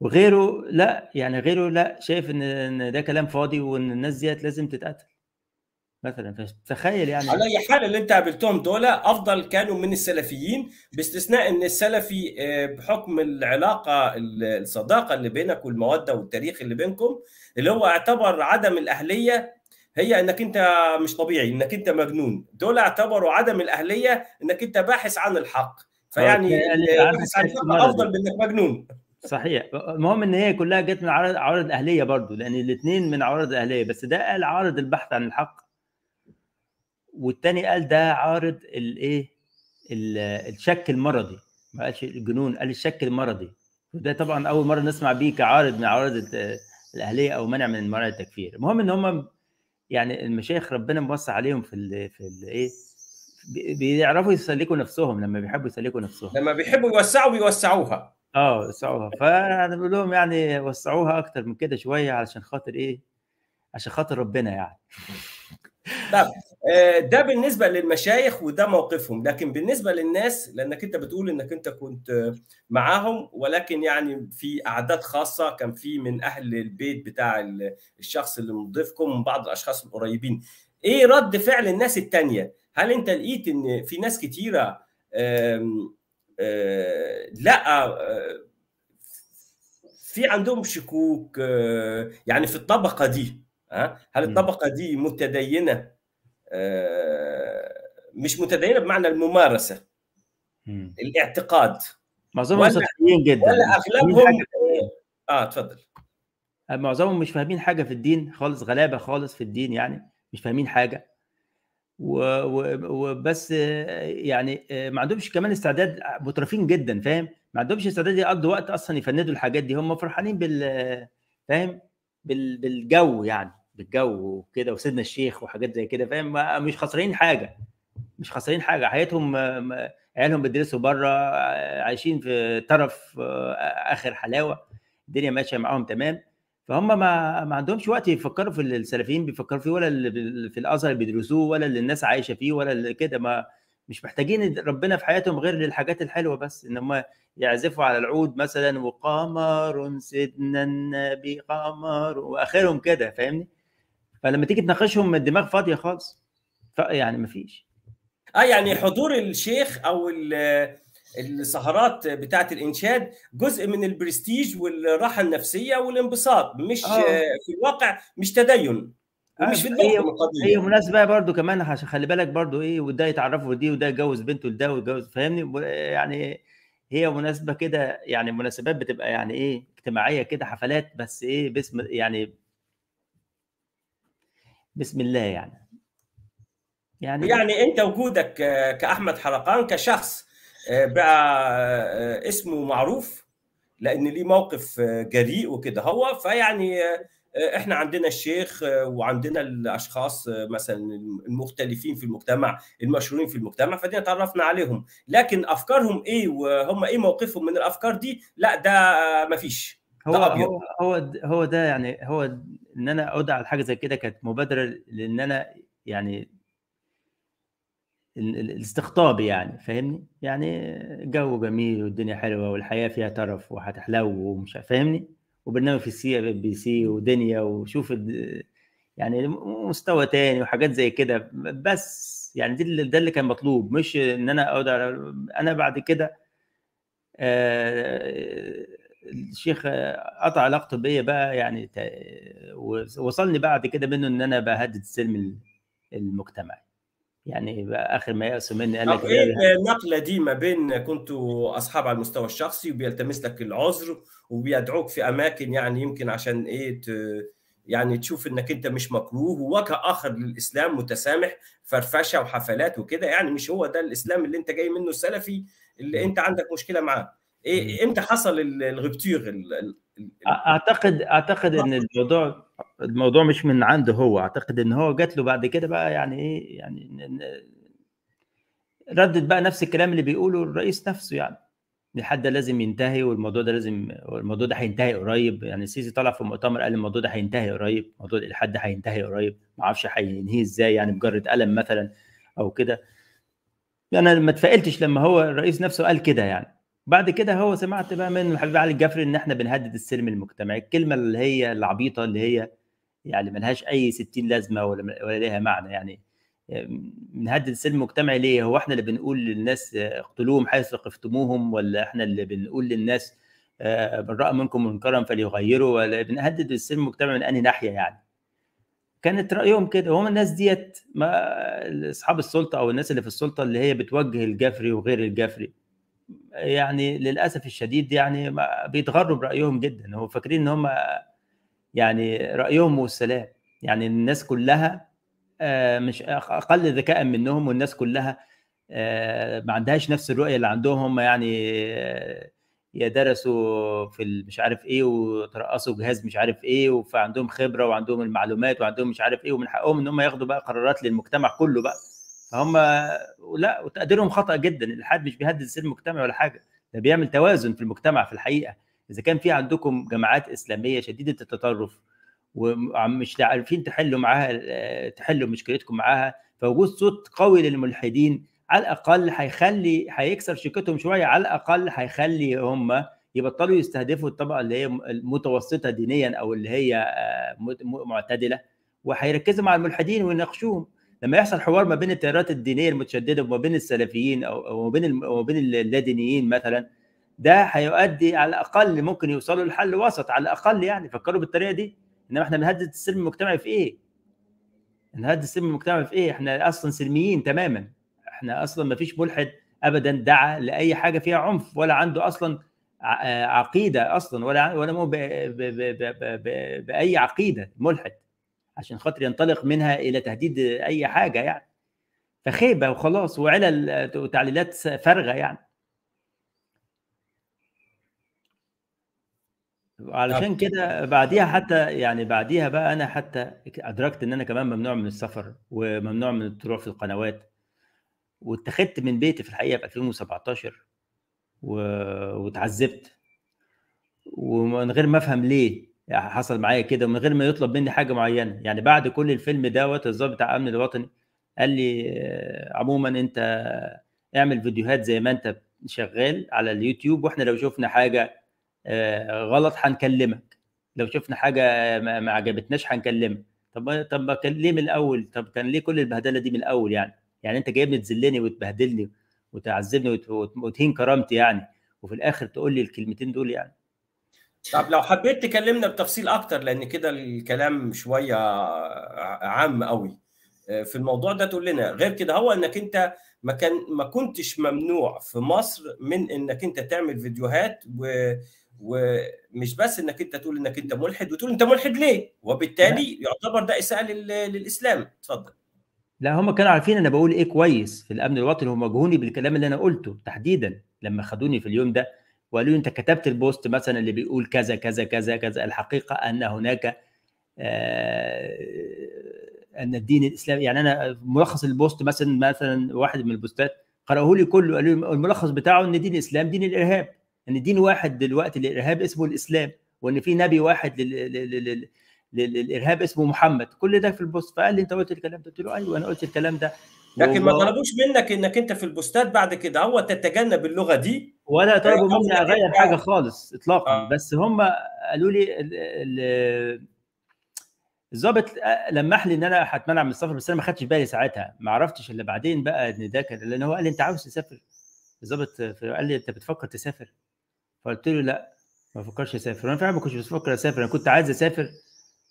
وغيره لا يعني غيره لا شايف ان ده كلام فاضي وان الناس ديت لازم تتقتل مثلا فتخيل يعني على اي حال اللي انت قابلتهم دول افضل كانوا من السلفيين باستثناء ان السلفي آه، بحكم العلاقه الصداقه اللي بينك والموده والتاريخ اللي بينكم اللي هو اعتبر عدم الاهليه هي انك انت مش طبيعي انك انت مجنون دول اعتبروا عدم الاهليه انك انت باحث عن الحق فيعني باحث عن الحق افضل من انك مجنون صحيح المهم ان هي كلها جت من عوارض اهليه برضو لان الاثنين من عوارض اهليه بس ده قال عارض البحث عن الحق والتاني قال ده عارض الايه الشك المرضي ما قالش الجنون قال الشك المرضي وده طبعا اول مره نسمع بيه كعارض من عوارض الاهليه او منع من منع التكفير المهم ان هم يعني المشايخ ربنا موسع عليهم في ال في الايه بيعرفوا يسلكوا نفسهم لما بيحبوا يسلكوا نفسهم لما بيحبوا يوسعوا بيوسعوها اه يوسعوها فانا بقول لهم يعني وسعوها اكتر من كده شويه علشان خاطر ايه عشان خاطر ربنا يعني طب آه، ده بالنسبه للمشايخ وده موقفهم لكن بالنسبه للناس لانك انت بتقول انك انت كنت معاهم ولكن يعني في اعداد خاصه كان في من اهل البيت بتاع الشخص اللي مضيفكم من بعض الاشخاص القريبين ايه رد فعل الناس التانية هل انت لقيت ان في ناس كتيره آم آم آه، لا آه، في عندهم شكوك يعني في الطبقه دي هل الطبقه دي متدينه آه، مش متدينه بمعنى الممارسه مم. الاعتقاد معظمهم سطحيين جدا ولا اغلبهم اه تفضل آه، معظمهم مش فاهمين حاجه في الدين خالص غلابه خالص في الدين يعني مش فاهمين حاجه وبس آه، يعني ما عندهمش كمان استعداد مترفين جدا فاهم ما عندهمش استعداد يقضوا وقت اصلا يفندوا الحاجات دي هم فرحانين بال فاهم بالجو يعني بالجو وكده وسيدنا الشيخ وحاجات زي كده فاهم مش خسرانين حاجه مش خسرانين حاجه حياتهم عيالهم بيدرسوا بره عايشين في طرف آه، اخر حلاوه الدنيا ماشيه معاهم تمام فهم ما ما عندهمش وقت يفكروا في السلفيين بيفكروا فيه ولا اللي في الازهر اللي بيدرسوه ولا اللي الناس عايشه فيه ولا اللي كده ما مش محتاجين ربنا في حياتهم غير للحاجات الحلوه بس ان هم يعزفوا على العود مثلا وقمر سيدنا النبي قمر واخرهم كده فاهمني؟ فلما تيجي تناقشهم الدماغ فاضيه خالص يعني ما فيش اه يعني حضور الشيخ او السهرات بتاعه الانشاد جزء من البرستيج والراحه النفسيه والانبساط مش أوه. في الواقع مش تدين آه، مش هي هي مناسبه برضو كمان عشان خلي بالك برضو ايه وده يتعرفوا دي وده يتجوز بنته لده ويتجوز فاهمني يعني هي مناسبه كده يعني مناسبات بتبقى يعني ايه اجتماعيه كده حفلات بس ايه باسم يعني بسم الله يعني يعني يعني انت وجودك آه، كاحمد حلقان كشخص آه، بقى آه، اسمه معروف لان ليه موقف جريء وكده هو فيعني احنا عندنا الشيخ وعندنا الاشخاص مثلا المختلفين في المجتمع المشهورين في المجتمع فدي تعرفنا عليهم لكن افكارهم ايه وهم ايه موقفهم من الافكار دي لا ده مفيش هو, هو هو هو ده يعني هو ان انا اودع على حاجه زي كده كانت مبادره لان انا يعني الاستقطاب يعني فاهمني يعني الجو جميل والدنيا حلوه والحياه فيها ترف وهتحلو ومش فاهمني وبرنامج في السي بي سي ودنيا وشوف يعني مستوى تاني وحاجات زي كده بس يعني ده اللي كان مطلوب مش ان انا اقعد انا بعد كده آه، الشيخ قطع علاقته بيا بقى يعني وصلني بعد كده منه ان انا بهدد السلم المجتمعي يعني بقى اخر ما يأسوا مني قال لك ايه النقله دي ما بين كنتوا اصحاب على المستوى الشخصي وبيلتمس لك العذر وبيدعوك في اماكن يعني يمكن عشان ايه ت... يعني تشوف انك انت مش مكروه وكاخر للاسلام متسامح فرفشه وحفلات وكده يعني مش هو ده الاسلام اللي انت جاي منه السلفي اللي انت عندك مشكله معاه إيه امتى حصل الربتير اعتقد اعتقد ان الموضوع الموضوع مش من عنده هو اعتقد ان هو جات له بعد كده بقى يعني ايه يعني ردد بقى نفس الكلام اللي بيقوله الرئيس نفسه يعني الحد ده لازم ينتهي والموضوع ده لازم والموضوع ده هينتهي قريب يعني السيسي طلع في مؤتمر قال الموضوع ده هينتهي قريب موضوع الحد هينتهي قريب ما اعرفش هينهيه ازاي يعني بجره قلم مثلا او كده يعني ما اتفائلتش لما هو الرئيس نفسه قال كده يعني بعد كده هو سمعت بقى من الحبيب علي الجفري ان احنا بنهدد السلم المجتمعي الكلمه اللي هي العبيطه اللي هي يعني ملهاش اي 60 لازمه ولا ولا ليها معنى يعني بنهدد السلم المجتمعي ليه هو احنا اللي بنقول للناس آه، اقتلوهم حيث ثقفتموهم ولا احنا اللي بنقول للناس من آه، راى منكم منكرا فليغيره ولا بنهدد السلم المجتمعي من انهي ناحيه يعني كانت رايهم كده هم الناس ديت ما اصحاب السلطه او الناس اللي في السلطه اللي هي بتوجه الجفري وغير الجفري يعني للاسف الشديد يعني بيتغروا برايهم جدا هو فاكرين ان هم يعني رايهم والسلام يعني الناس كلها آه، مش اقل ذكاء منهم والناس كلها آه، ما عندهاش نفس الرؤيه اللي عندهم هم يعني آه، درسوا في مش عارف ايه وترقصوا جهاز مش عارف ايه فعندهم خبره وعندهم المعلومات وعندهم مش عارف ايه ومن حقهم ان هم ياخدوا بقى قرارات للمجتمع كله بقى فهم لا وتقديرهم خطا جدا الالحاد مش بيهدد السلم المجتمعي ولا حاجه ده بيعمل توازن في المجتمع في الحقيقه اذا كان في عندكم جماعات اسلاميه شديده التطرف ومش عارفين تحلوا معاها تحلوا مشكلتكم معاها فوجود صوت قوي للملحدين على الاقل هيخلي هيكسر شيكتهم شويه على الاقل هيخلي هم يبطلوا يستهدفوا الطبقه اللي هي المتوسطه دينيا او اللي هي آه، معتدله وهيركزوا مع الملحدين ويناقشوهم لما يحصل حوار ما بين التيارات الدينيه المتشدده وما بين السلفيين او وما بين وما بين اللادينيين مثلا ده هيؤدي على الاقل ممكن يوصلوا لحل وسط على الاقل يعني فكروا بالطريقه دي انما احنا بنهدد السلم المجتمعي في ايه؟ بنهدد السلم المجتمعي في ايه؟ احنا اصلا سلميين تماما احنا اصلا ما فيش ملحد ابدا دعا لاي حاجه فيها عنف ولا عنده اصلا آه، عقيده اصلا ولا ولا مو باي عقيده ملحد عشان خاطر ينطلق منها الى تهديد اي حاجه يعني فخيبه وخلاص وعلل وتعليلات فارغه يعني علشان كده بعديها حتى يعني بعديها بقى انا حتى ادركت ان انا كمان ممنوع من السفر وممنوع من الطلوع في القنوات واتخذت من بيتي في الحقيقه في 2017 و... واتعذبت ومن غير ما افهم ليه يعني حصل معايا كده ومن غير ما يطلب مني حاجه معينه يعني بعد كل الفيلم دوت الظابط بتاع الامن الوطني قال لي آه، عموما انت اعمل فيديوهات زي ما انت شغال على اليوتيوب واحنا لو شفنا حاجه آه، غلط هنكلمك لو شفنا حاجه ما عجبتناش هنكلمك طب طب ليه من الاول طب كان ليه كل البهدله دي من الاول يعني يعني انت جايبني تذلني وتبهدلني وتعذبني وتهين كرامتي يعني وفي الاخر تقول لي الكلمتين دول يعني طب لو حبيت تكلمنا بتفصيل اكتر لان كده الكلام شويه عام قوي آه، في الموضوع ده تقول لنا غير كده هو انك انت ما كان ما كنتش ممنوع في مصر من انك انت تعمل فيديوهات و ومش بس انك انت تقول انك انت ملحد وتقول انت ملحد ليه وبالتالي يعتبر ده اساءه للاسلام اتفضل لا هم كانوا عارفين انا بقول ايه كويس في الامن الوطني هم جهوني بالكلام اللي انا قلته تحديدا لما خدوني في اليوم ده وقالوا لي انت كتبت البوست مثلا اللي بيقول كذا كذا كذا كذا الحقيقه ان هناك آه، ان الدين الاسلامي يعني انا ملخص البوست مثلا مثلا واحد من البوستات قرأه لي كله قالوا لي الملخص بتاعه ان دين الاسلام دين الارهاب ان دين واحد دلوقتي للارهاب اسمه الاسلام وان في نبي واحد للارهاب اسمه محمد كل ده في البوست فقال لي انت قلت الكلام ده قلت له ايوه انا قلت الكلام ده لكن ما طلبوش منك انك انت في البوستات بعد كده هو تتجنب اللغه دي ولا طلبوا مني اغير حاجه خالص اطلاقا آه. بس هم قالوا لي الظابط آه، لمح لي ان انا هتمنع من السفر بس انا ما خدتش بالي ساعتها ما عرفتش الا بعدين بقى ان ده كان لان هو قال لي انت عاوز تسافر الظابط قال لي انت بتفكر تسافر فقلت له لا ما بفكرش اسافر انا فعلا ما كنتش بفكر اسافر انا كنت عايز اسافر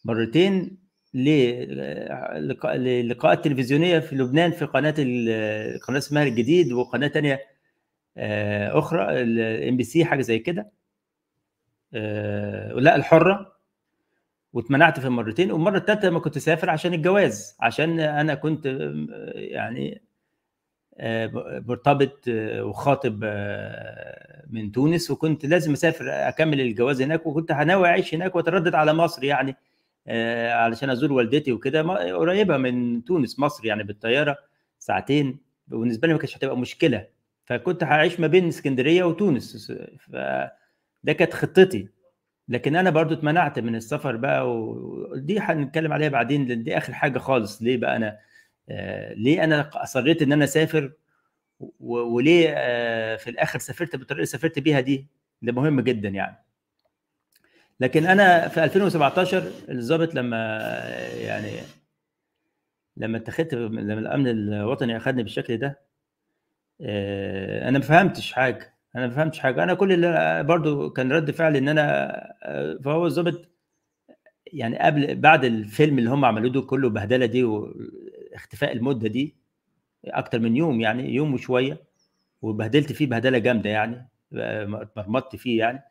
مرتين للقاءات آه، التلفزيونيه في لبنان في قناه القناه اسمها الجديد وقناه ثانيه آه، اخرى الام بي سي حاجه زي كده آه، لا الحره واتمنعت في المرتين والمره الثالثه لما كنت اسافر عشان الجواز عشان انا كنت آه، يعني مرتبط وخاطب من تونس وكنت لازم اسافر اكمل الجواز هناك وكنت هناوي اعيش هناك واتردد على مصر يعني علشان ازور والدتي وكده قريبه من تونس مصر يعني بالطياره ساعتين بالنسبه لي ما كانتش هتبقى مشكله فكنت هعيش ما بين اسكندريه وتونس فده كانت خطتي لكن انا برضو اتمنعت من السفر بقى ودي هنتكلم عليها بعدين لان دي اخر حاجه خالص ليه بقى انا آه ليه انا اصريت ان انا اسافر وليه آه في الاخر سافرت بالطريقه اللي سافرت بيها دي ده مهم جدا يعني لكن انا في 2017 الظابط لما يعني لما اتخذت لما الامن الوطني اخذني بالشكل ده آه، انا ما فهمتش حاجه انا ما فهمتش حاجه انا كل اللي برضو كان رد فعلي ان انا آه، فهو الظابط يعني قبل بعد الفيلم اللي هم عملوه ده كله بهدله دي واختفاء المده دي اكتر من يوم يعني يوم وشويه وبهدلت فيه بهدله جامده يعني آه، مرمطت فيه يعني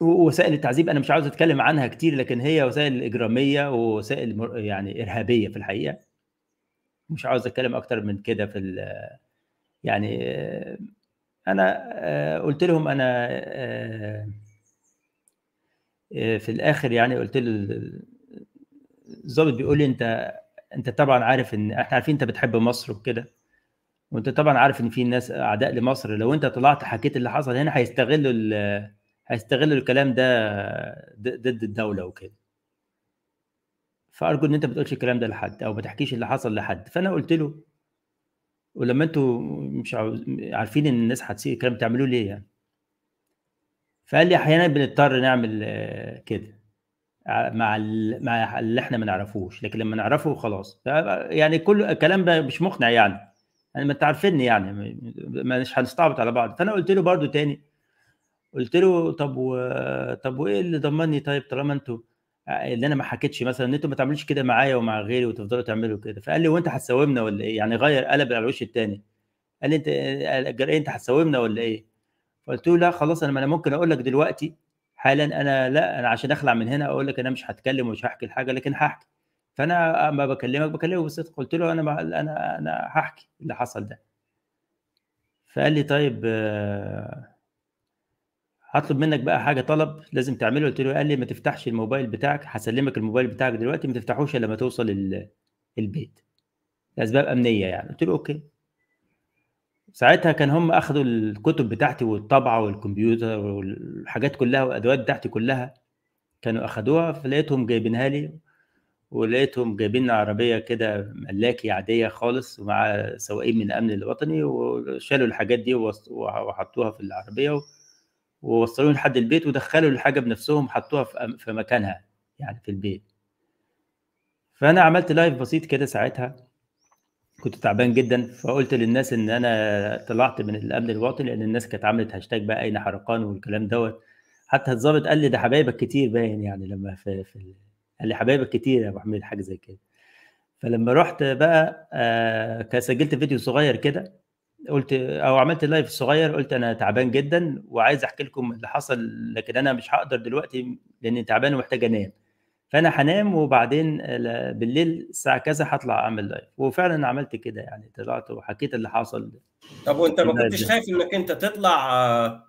ووسائل التعذيب انا مش عاوز اتكلم عنها كتير لكن هي وسائل اجراميه ووسائل يعني ارهابيه في الحقيقه مش عاوز اتكلم اكتر من كده في يعني انا آه، قلت لهم انا آه، آه، في الاخر يعني قلت له الظابط بيقول لي انت انت طبعا عارف ان احنا عارفين انت بتحب مصر وكده وانت طبعا عارف ان في ناس اعداء لمصر لو انت طلعت حكيت اللي حصل هنا هيستغلوا هيستغلوا الكلام ده ضد الدوله وكده فارجو ان انت ما تقولش الكلام ده لحد او ما تحكيش اللي حصل لحد فانا قلت له ولما انتوا مش عارفين ان الناس هتسيء الكلام بتعملوه ليه يعني فقال لي احيانا بنضطر نعمل آه، كده آه، مع مع اللي احنا ما نعرفوش لكن لما نعرفه خلاص يعني كل الكلام ده مش مقنع يعني يعني ما انت عارفني يعني مش هنستعبط على بعض فانا قلت له برضو تاني قلت له طب و... طب وايه اللي ضمني طيب طالما انتوا آه، اللي انا ما حكيتش مثلا ان انتوا ما تعملوش كده معايا ومع غيري وتفضلوا تعملوا كده فقال لي وانت هتساومنا ولا ايه يعني غير قلب على الوش الثاني قال لي انت قال ايه انت هتساومنا ولا ايه فقلت له لا خلاص انا ما انا ممكن اقول لك دلوقتي حالا انا لا انا عشان اخلع من هنا اقول لك انا مش هتكلم ومش هحكي الحاجه لكن هحكي فانا اما بكلمك بكلمه بس قلت له انا انا انا هحكي اللي حصل ده فقال لي طيب آه، هطلب منك بقى حاجه طلب لازم تعمله قلت له قال لي ما تفتحش الموبايل بتاعك هسلمك الموبايل بتاعك دلوقتي ما تفتحوش الا لما توصل البيت لاسباب امنيه يعني قلت له اوكي ساعتها كان هم اخذوا الكتب بتاعتي والطبعه والكمبيوتر والحاجات كلها والادوات بتاعتي كلها كانوا اخذوها فلقيتهم جايبينها لي ولقيتهم جايبين عربيه كده ملاكي عاديه خالص ومع سواقين من الامن الوطني وشالوا الحاجات دي وحطوها في العربيه ووصلوه لحد البيت ودخلوا الحاجه بنفسهم حطوها في مكانها يعني في البيت فانا عملت لايف بسيط كده ساعتها كنت تعبان جدا فقلت للناس ان انا طلعت من الامن الوطني لان الناس كانت عملت هاشتاج بقى اين حرقان والكلام دوت حتى الظابط قال لي ده حبايبك كتير باين يعني لما في, في قال لي حبايبك كتير يا ابو حميد حاجه زي كده فلما رحت بقى آه، سجلت فيديو صغير كده قلت او عملت لايف صغير قلت انا تعبان جدا وعايز احكي لكم اللي حصل لكن انا مش هقدر دلوقتي لاني تعبان ومحتاج انام فانا هنام وبعدين بالليل الساعه كذا هطلع اعمل لايف وفعلا عملت كده يعني طلعت وحكيت اللي حصل طب وانت ما كنتش خايف انك انت تطلع آه،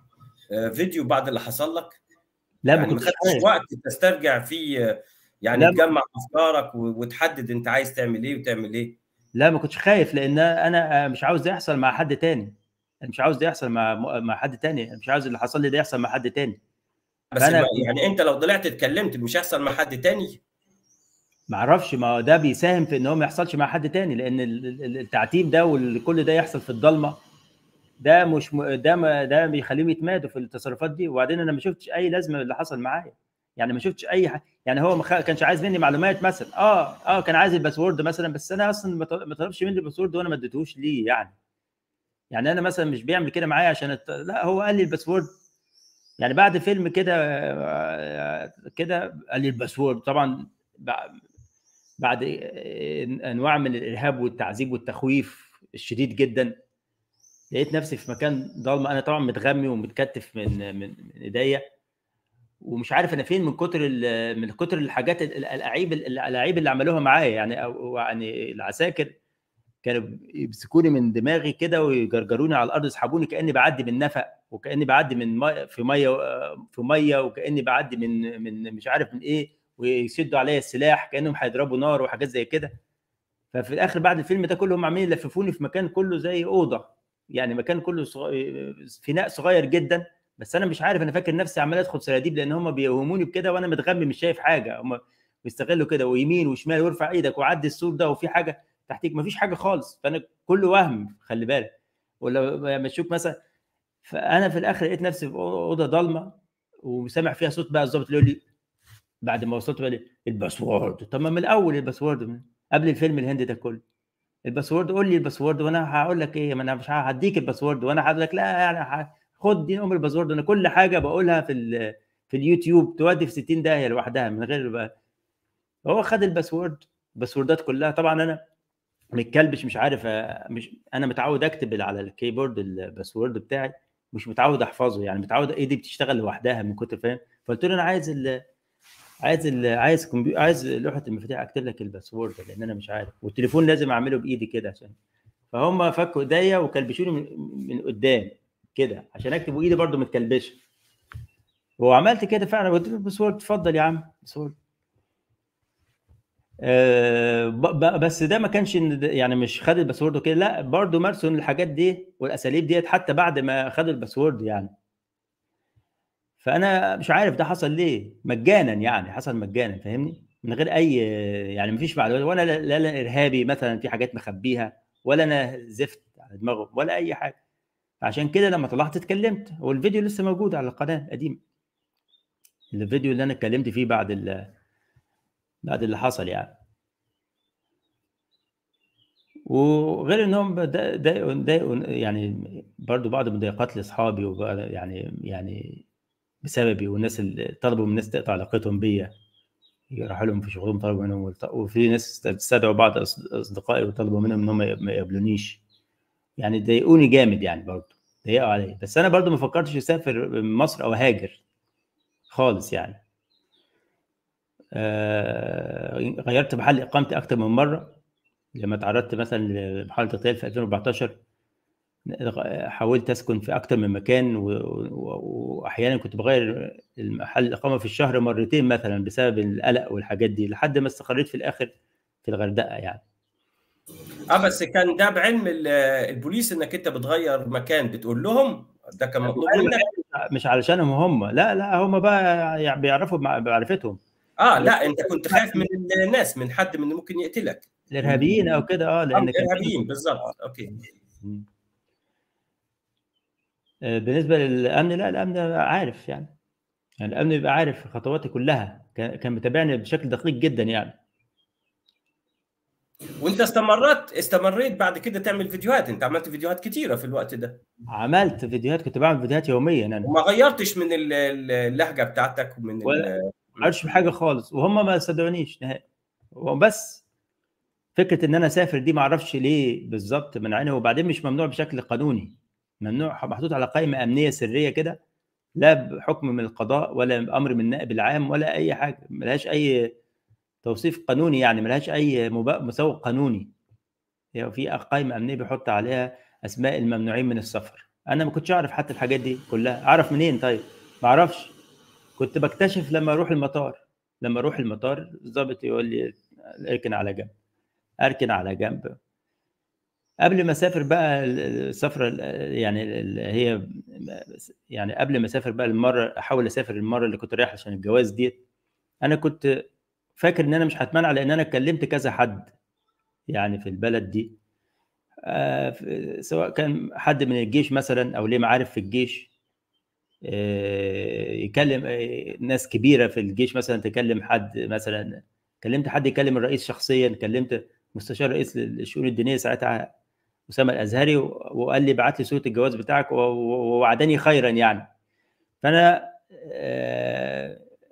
آه، فيديو بعد اللي حصل لك لا يعني ما كنتش خايف وقت تسترجع فيه آه، يعني تجمع افكارك وتحدد انت عايز تعمل ايه وتعمل ايه لا ما كنتش خايف لان انا آه، مش عاوز ده يحصل مع حد تاني انا مش عاوز ده يحصل مع مع حد تاني انا مش عاوز اللي حصل لي ده يحصل مع حد تاني بس أنا... يعني انت لو طلعت اتكلمت مش هيحصل مع حد تاني ما اعرفش ما ده بيساهم في ان هو ما يحصلش مع حد تاني لان التعتيم ده وكل ده يحصل في الضلمه ده مش م... ده ما... ده بيخليهم يتمادوا في التصرفات دي وبعدين انا ما شفتش اي لازمه اللي حصل معايا يعني ما شفتش اي حاجه يعني هو مخ... كانش عايز مني معلومات مثلا اه اه كان عايز الباسورد مثلا بس انا اصلا ما طلبش مني الباسورد وانا ما اديتهوش ليه يعني يعني انا مثلا مش بيعمل كده معايا عشان الت... لا هو قال لي الباسورد يعني بعد فيلم كده آه، كده قال لي الباسورد طبعا بعد انواع من الارهاب والتعذيب والتخويف الشديد جدا لقيت نفسي في مكان ضلمه انا طبعا متغمي ومتكتف من من ايديا ومش عارف انا فين من كتر من كتر الحاجات الالاعيب الالاعيب اللي عملوها معايا يعني أو يعني العساكر كانوا يمسكوني من دماغي كده ويجرجروني على الارض يسحبوني كاني بعدي من نفق وكاني بعدي من مي في ميه في ميه وكاني بعدي من من مش عارف من ايه ويسدوا عليا السلاح كانهم هيضربوا نار وحاجات زي كده ففي الاخر بعد الفيلم ده كله هم عاملين يلففوني في مكان كله زي اوضه يعني مكان كله صغير فناء صغير جدا بس انا مش عارف انا فاكر نفسي عمال ادخل سراديب لان هم بيوهموني بكده وانا متغمي مش شايف حاجه هم بيستغلوا كده ويمين وشمال وارفع ايدك وعدي السور ده وفي حاجه تحتيك مفيش حاجه خالص فانا كله وهم خلي بالك ولا تشوف مثلا فانا في الاخر لقيت نفسي في اوضه ضلمه وسامع فيها صوت بقى الظابط اللي يقول لي بعد ما وصلت بقى الباسورد طب ما من الاول الباسورد من قبل الفيلم الهندي ده كله الباسورد قول لي الباسورد وانا هقول لك ايه ما انا مش هديك الباسورد وانا هقول لك لا يعني خد دين ام الباسورد انا كل حاجه بقولها في في اليوتيوب تودي في 60 داهيه لوحدها من غير بقى هو خد الباسورد الباسوردات كلها طبعا انا متكلبش مش عارف مش انا متعود اكتب على الكيبورد الباسورد بتاعي مش متعود احفظه يعني متعود ايدي بتشتغل لوحدها من كتر فاهم فقلت له انا عايز ال عايز ال عايز كمبيو... عايز لوحه المفاتيح اكتب لك الباسورد لان انا مش عارف والتليفون لازم اعمله بايدي كده عشان فهم فكوا ايديا وكلبشوني من قدام كده عشان اكتب وايدي برده متكلبشه وعملت كده فعلا قلت له باسورد اتفضل يا عم باسورد أه بس ده ما كانش يعني مش خد الباسورد وكده لا برضه مارسون الحاجات دي والاساليب ديت حتى بعد ما خد الباسورد يعني فانا مش عارف ده حصل ليه مجانا يعني حصل مجانا فاهمني من غير اي يعني مفيش معلومات ولا لا انا ارهابي مثلا في حاجات مخبيها ولا انا زفت على دماغه ولا اي حاجه عشان كده لما طلعت اتكلمت والفيديو لسه موجود على القناه قديم الفيديو اللي انا اتكلمت فيه بعد ال بعد اللي حصل يعني وغير انهم ضايقوا ضايقوا يعني برضو بعض المضايقات لاصحابي يعني يعني بسببي والناس اللي طلبوا من الناس تقطع علاقتهم بيا راحوا لهم في شغلهم طلبوا منهم وفي ناس استدعوا بعض اصدقائي وطلبوا منهم ان هم ما يقابلونيش يعني ضايقوني جامد يعني برضه ضايقوا عليا بس انا برضه ما فكرتش اسافر مصر او هاجر خالص يعني آه غيرت محل اقامتي اكتر من مره لما تعرضت مثلا لمحاولة اغتيال في 2014 حاولت اسكن في اكتر من مكان واحيانا كنت بغير محل الاقامه في الشهر مرتين مثلا بسبب القلق والحاجات دي لحد ما استقريت في الاخر في الغردقه يعني اه بس كان ده بعلم البوليس انك انت بتغير مكان بتقول لهم ده كان مطلوب أيوة، منك مش علشانهم هم لا لا هم بقى يعني بيعرفوا معرفتهم اه لا انت كنت خايف من الناس من حد من ممكن يقتلك الارهابيين او كده اه لان آه، الارهابيين بالظبط اوكي آه، بالنسبه للامن لا الامن عارف يعني. يعني الامن بيبقى عارف خطواتي كلها كان متابعني بشكل دقيق جدا يعني وانت استمرت استمريت بعد كده تعمل فيديوهات انت عملت فيديوهات كتيره في الوقت ده عملت فيديوهات كنت بعمل فيديوهات يوميا انا وما غيرتش من اللهجه بتاعتك ومن ولا ما عملتش حاجه خالص وهم ما صدقونيش نهائي وبس فكره ان انا اسافر دي ما اعرفش ليه بالظبط منعني وبعدين مش ممنوع بشكل قانوني ممنوع محطوط على قائمه امنيه سريه كده لا بحكم من القضاء ولا امر من النائب العام ولا اي حاجه ملهاش اي توصيف قانوني يعني ملهاش اي مسوق قانوني يعني في قائمه امنيه بيحط عليها اسماء الممنوعين من السفر انا ما كنتش اعرف حتى الحاجات دي كلها اعرف منين طيب ما اعرفش كنت بكتشف لما اروح المطار لما اروح المطار الضابط يقول لي اركن على جنب اركن على جنب قبل ما اسافر بقى السفره يعني هي يعني قبل ما اسافر بقى المره احاول اسافر المره اللي كنت رايح عشان الجواز ديت انا كنت فاكر ان انا مش هتمنع لان انا كلمت كذا حد يعني في البلد دي آه، سواء كان حد من الجيش مثلا او ليه معارف في الجيش آه، يكلم آه، ناس كبيره في الجيش مثلا تكلم حد مثلا كلمت حد يكلم الرئيس شخصيا كلمت مستشار رئيس الشؤون الدينيه ساعتها اسامه الازهري وقال لي ابعت لي صوره الجواز بتاعك ووعدني خيرا يعني فانا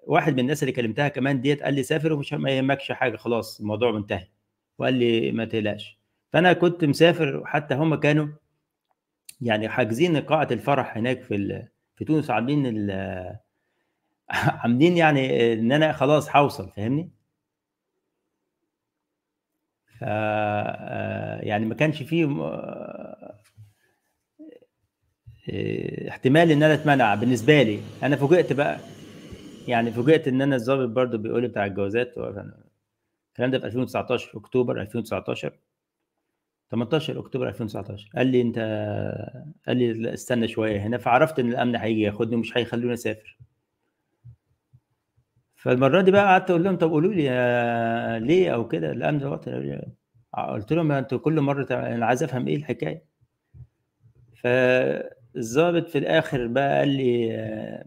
واحد من الناس اللي كلمتها كمان ديت قال لي سافر ومش ما يهمكش حاجه خلاص الموضوع منتهي وقال لي ما تقلقش فانا كنت مسافر وحتى هم كانوا يعني حاجزين قاعه الفرح هناك في في تونس عاملين عاملين يعني ان انا خلاص هوصل فاهمني ف آه، يعني ما كانش فيه آه، احتمال ان انا اتمنع بالنسبه لي انا فوجئت بقى يعني فوجئت ان انا الظابط برضو بيقول لي بتاع الجوازات الكلام ده في 2019 اكتوبر 2019 18 اكتوبر 2019 قال لي انت قال لي لا استنى شويه هنا فعرفت ان الامن هيجي ياخدني ومش هيخلوني اسافر فالمره دي بقى قعدت اقول لهم طب قولوا لي آه، ليه او كده الامن الوطني قلت لهم انتوا كل مره انا عايز افهم ايه الحكايه فالظابط في الاخر بقى قال لي آه،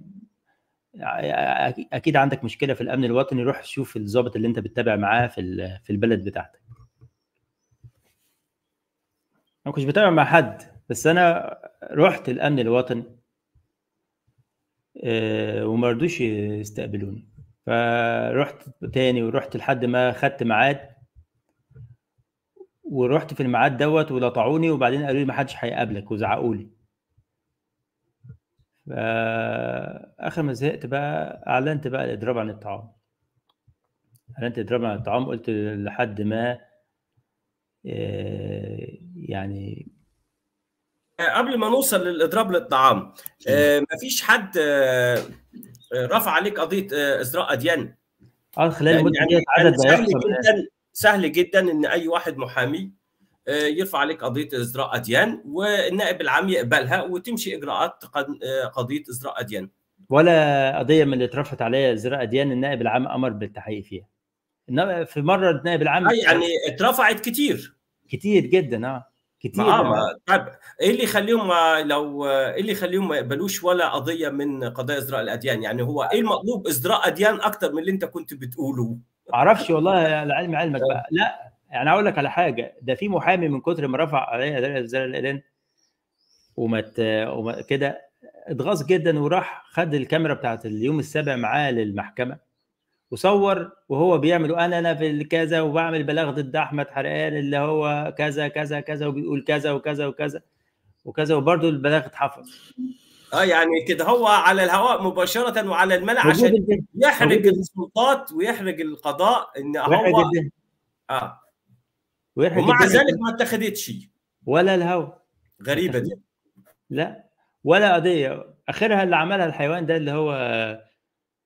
اكيد عندك مشكله في الامن الوطني روح شوف الضابط اللي انت بتتابع معاه في في البلد بتاعتك ما كنتش بتابع مع حد بس انا رحت الامن الوطني وما رضوش يستقبلوني فرحت تاني ورحت لحد ما خدت ميعاد ورحت في الميعاد دوت ولطعوني وبعدين قالوا لي ما حدش هيقابلك وزعقوا لي فاخر ما زهقت بقى اعلنت بقى الاضراب عن الطعام اعلنت الاضراب عن الطعام قلت لحد ما آه، يعني آه، قبل ما نوصل للاضراب للطعام آه، مفيش حد رفع عليك قضيه ازراء اديان اه خلال المده يعني عدد سهل جدا سهل جدا ان اي واحد محامي آه، يرفع عليك قضيه ازراء اديان والنائب العام يقبلها وتمشي اجراءات آه، قضيه ازراء اديان ولا قضيه من اللي اترفعت عليها ازراء اديان النائب العام امر بالتحقيق فيها انما في مره النائب العام آه، يعني اترفعت كتير كتير جدا اه كتير ما نعم، ما طيب، ايه اللي يخليهم لو ايه اللي يخليهم ما يقبلوش ولا قضيه من قضايا ازراء الاديان يعني هو ايه المطلوب ازراء اديان اكتر من اللي انت كنت بتقوله معرفش والله العلم علمك بقى لا يعني اقول لك على حاجه ده في محامي من كتر ما رفع عليه اداء الاعلان وما كده اتغاظ جدا وراح خد الكاميرا بتاعت اليوم السابع معاه للمحكمه وصور وهو بيعمل انا انا في كذا وبعمل بلاغ ضد احمد حرقان اللي هو كذا كذا كذا وبيقول كذا وكذا وكذا وكذا وبرده البلاغ اتحفظ اه يعني كده هو على الهواء مباشره وعلى الملا عشان يحرج السلطات ويحرج القضاء ان هو اه ومع ذلك ما اتخذت شيء ولا الهوا غريبه دي لا ولا قضيه اخرها اللي عملها الحيوان ده اللي هو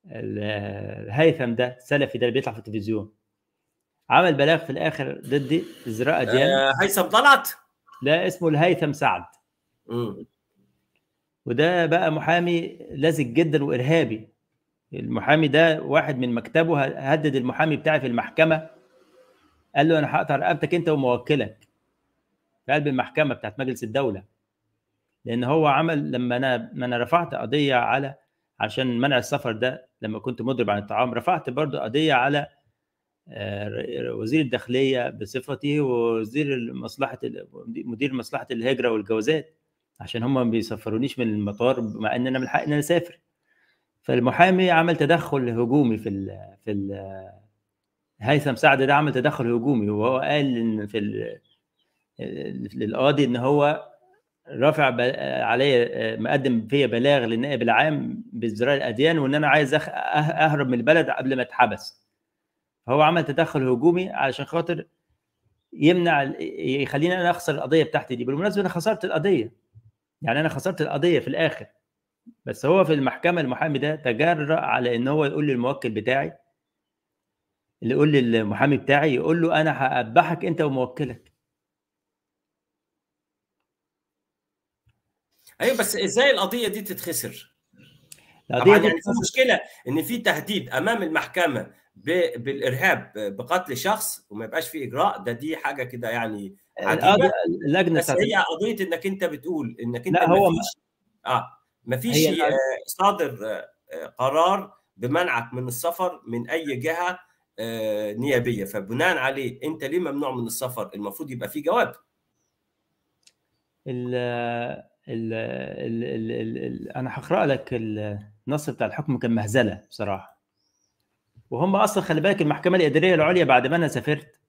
الهيثم ده السلفي ده اللي بيطلع في التلفزيون عمل بلاغ في الاخر ضدي ازراء آه، ديانه آه هيثم طلعت لا اسمه الهيثم سعد مم. وده بقى محامي لزج جدا وارهابي المحامي ده واحد من مكتبه هدد المحامي بتاعي في المحكمه قال له انا هقطع رقبتك انت وموكلك في قلب المحكمه بتاعت مجلس الدوله لان هو عمل لما انا ما انا رفعت قضيه على عشان منع السفر ده لما كنت مضرب عن الطعام رفعت برضه قضيه على آه، وزير الداخليه بصفتي ووزير مصلحه مدير مصلحه الهجره والجوازات عشان هم ما بيسفرونيش من المطار مع ان انا من حقي ان انا اسافر فالمحامي عمل تدخل هجومي في الـ في الـ هيثم سعد ده عمل تدخل هجومي وهو قال ان في للقاضي ان هو رافع عليا مقدم فيا بلاغ للنائب العام بازدراء الاديان وان انا عايز أه-، اهرب من البلد قبل ما اتحبس فهو عمل تدخل هجومي علشان خاطر يمنع يخليني انا اخسر القضيه بتاعتي دي بالمناسبه انا خسرت القضيه يعني انا خسرت القضيه في الاخر بس هو في المحكمه المحامي ده تجرأ على ان هو يقول للموكل بتاعي اللي يقول لي المحامي بتاعي يقول له انا هقبحك انت وموكلك ايوه بس ازاي القضيه دي تتخسر القضيه دي يعني في مشكله ان في تهديد امام المحكمه بالارهاب بقتل شخص وما يبقاش في اجراء ده دي حاجه كده يعني اللجنه بس هي قضيه انك انت بتقول انك انت لا هو مفيش اه مفيش آه، صادر آه، قرار بمنعك من السفر من اي جهه آه، نيابيه فبناء عليه انت ليه ممنوع من السفر المفروض يبقى في جواب ال ال ال ال ال ال انا هقرا لك النص بتاع الحكم كان مهزله بصراحه وهم اصلا خلي بالك المحكمه الاداريه العليا بعد ما انا سافرت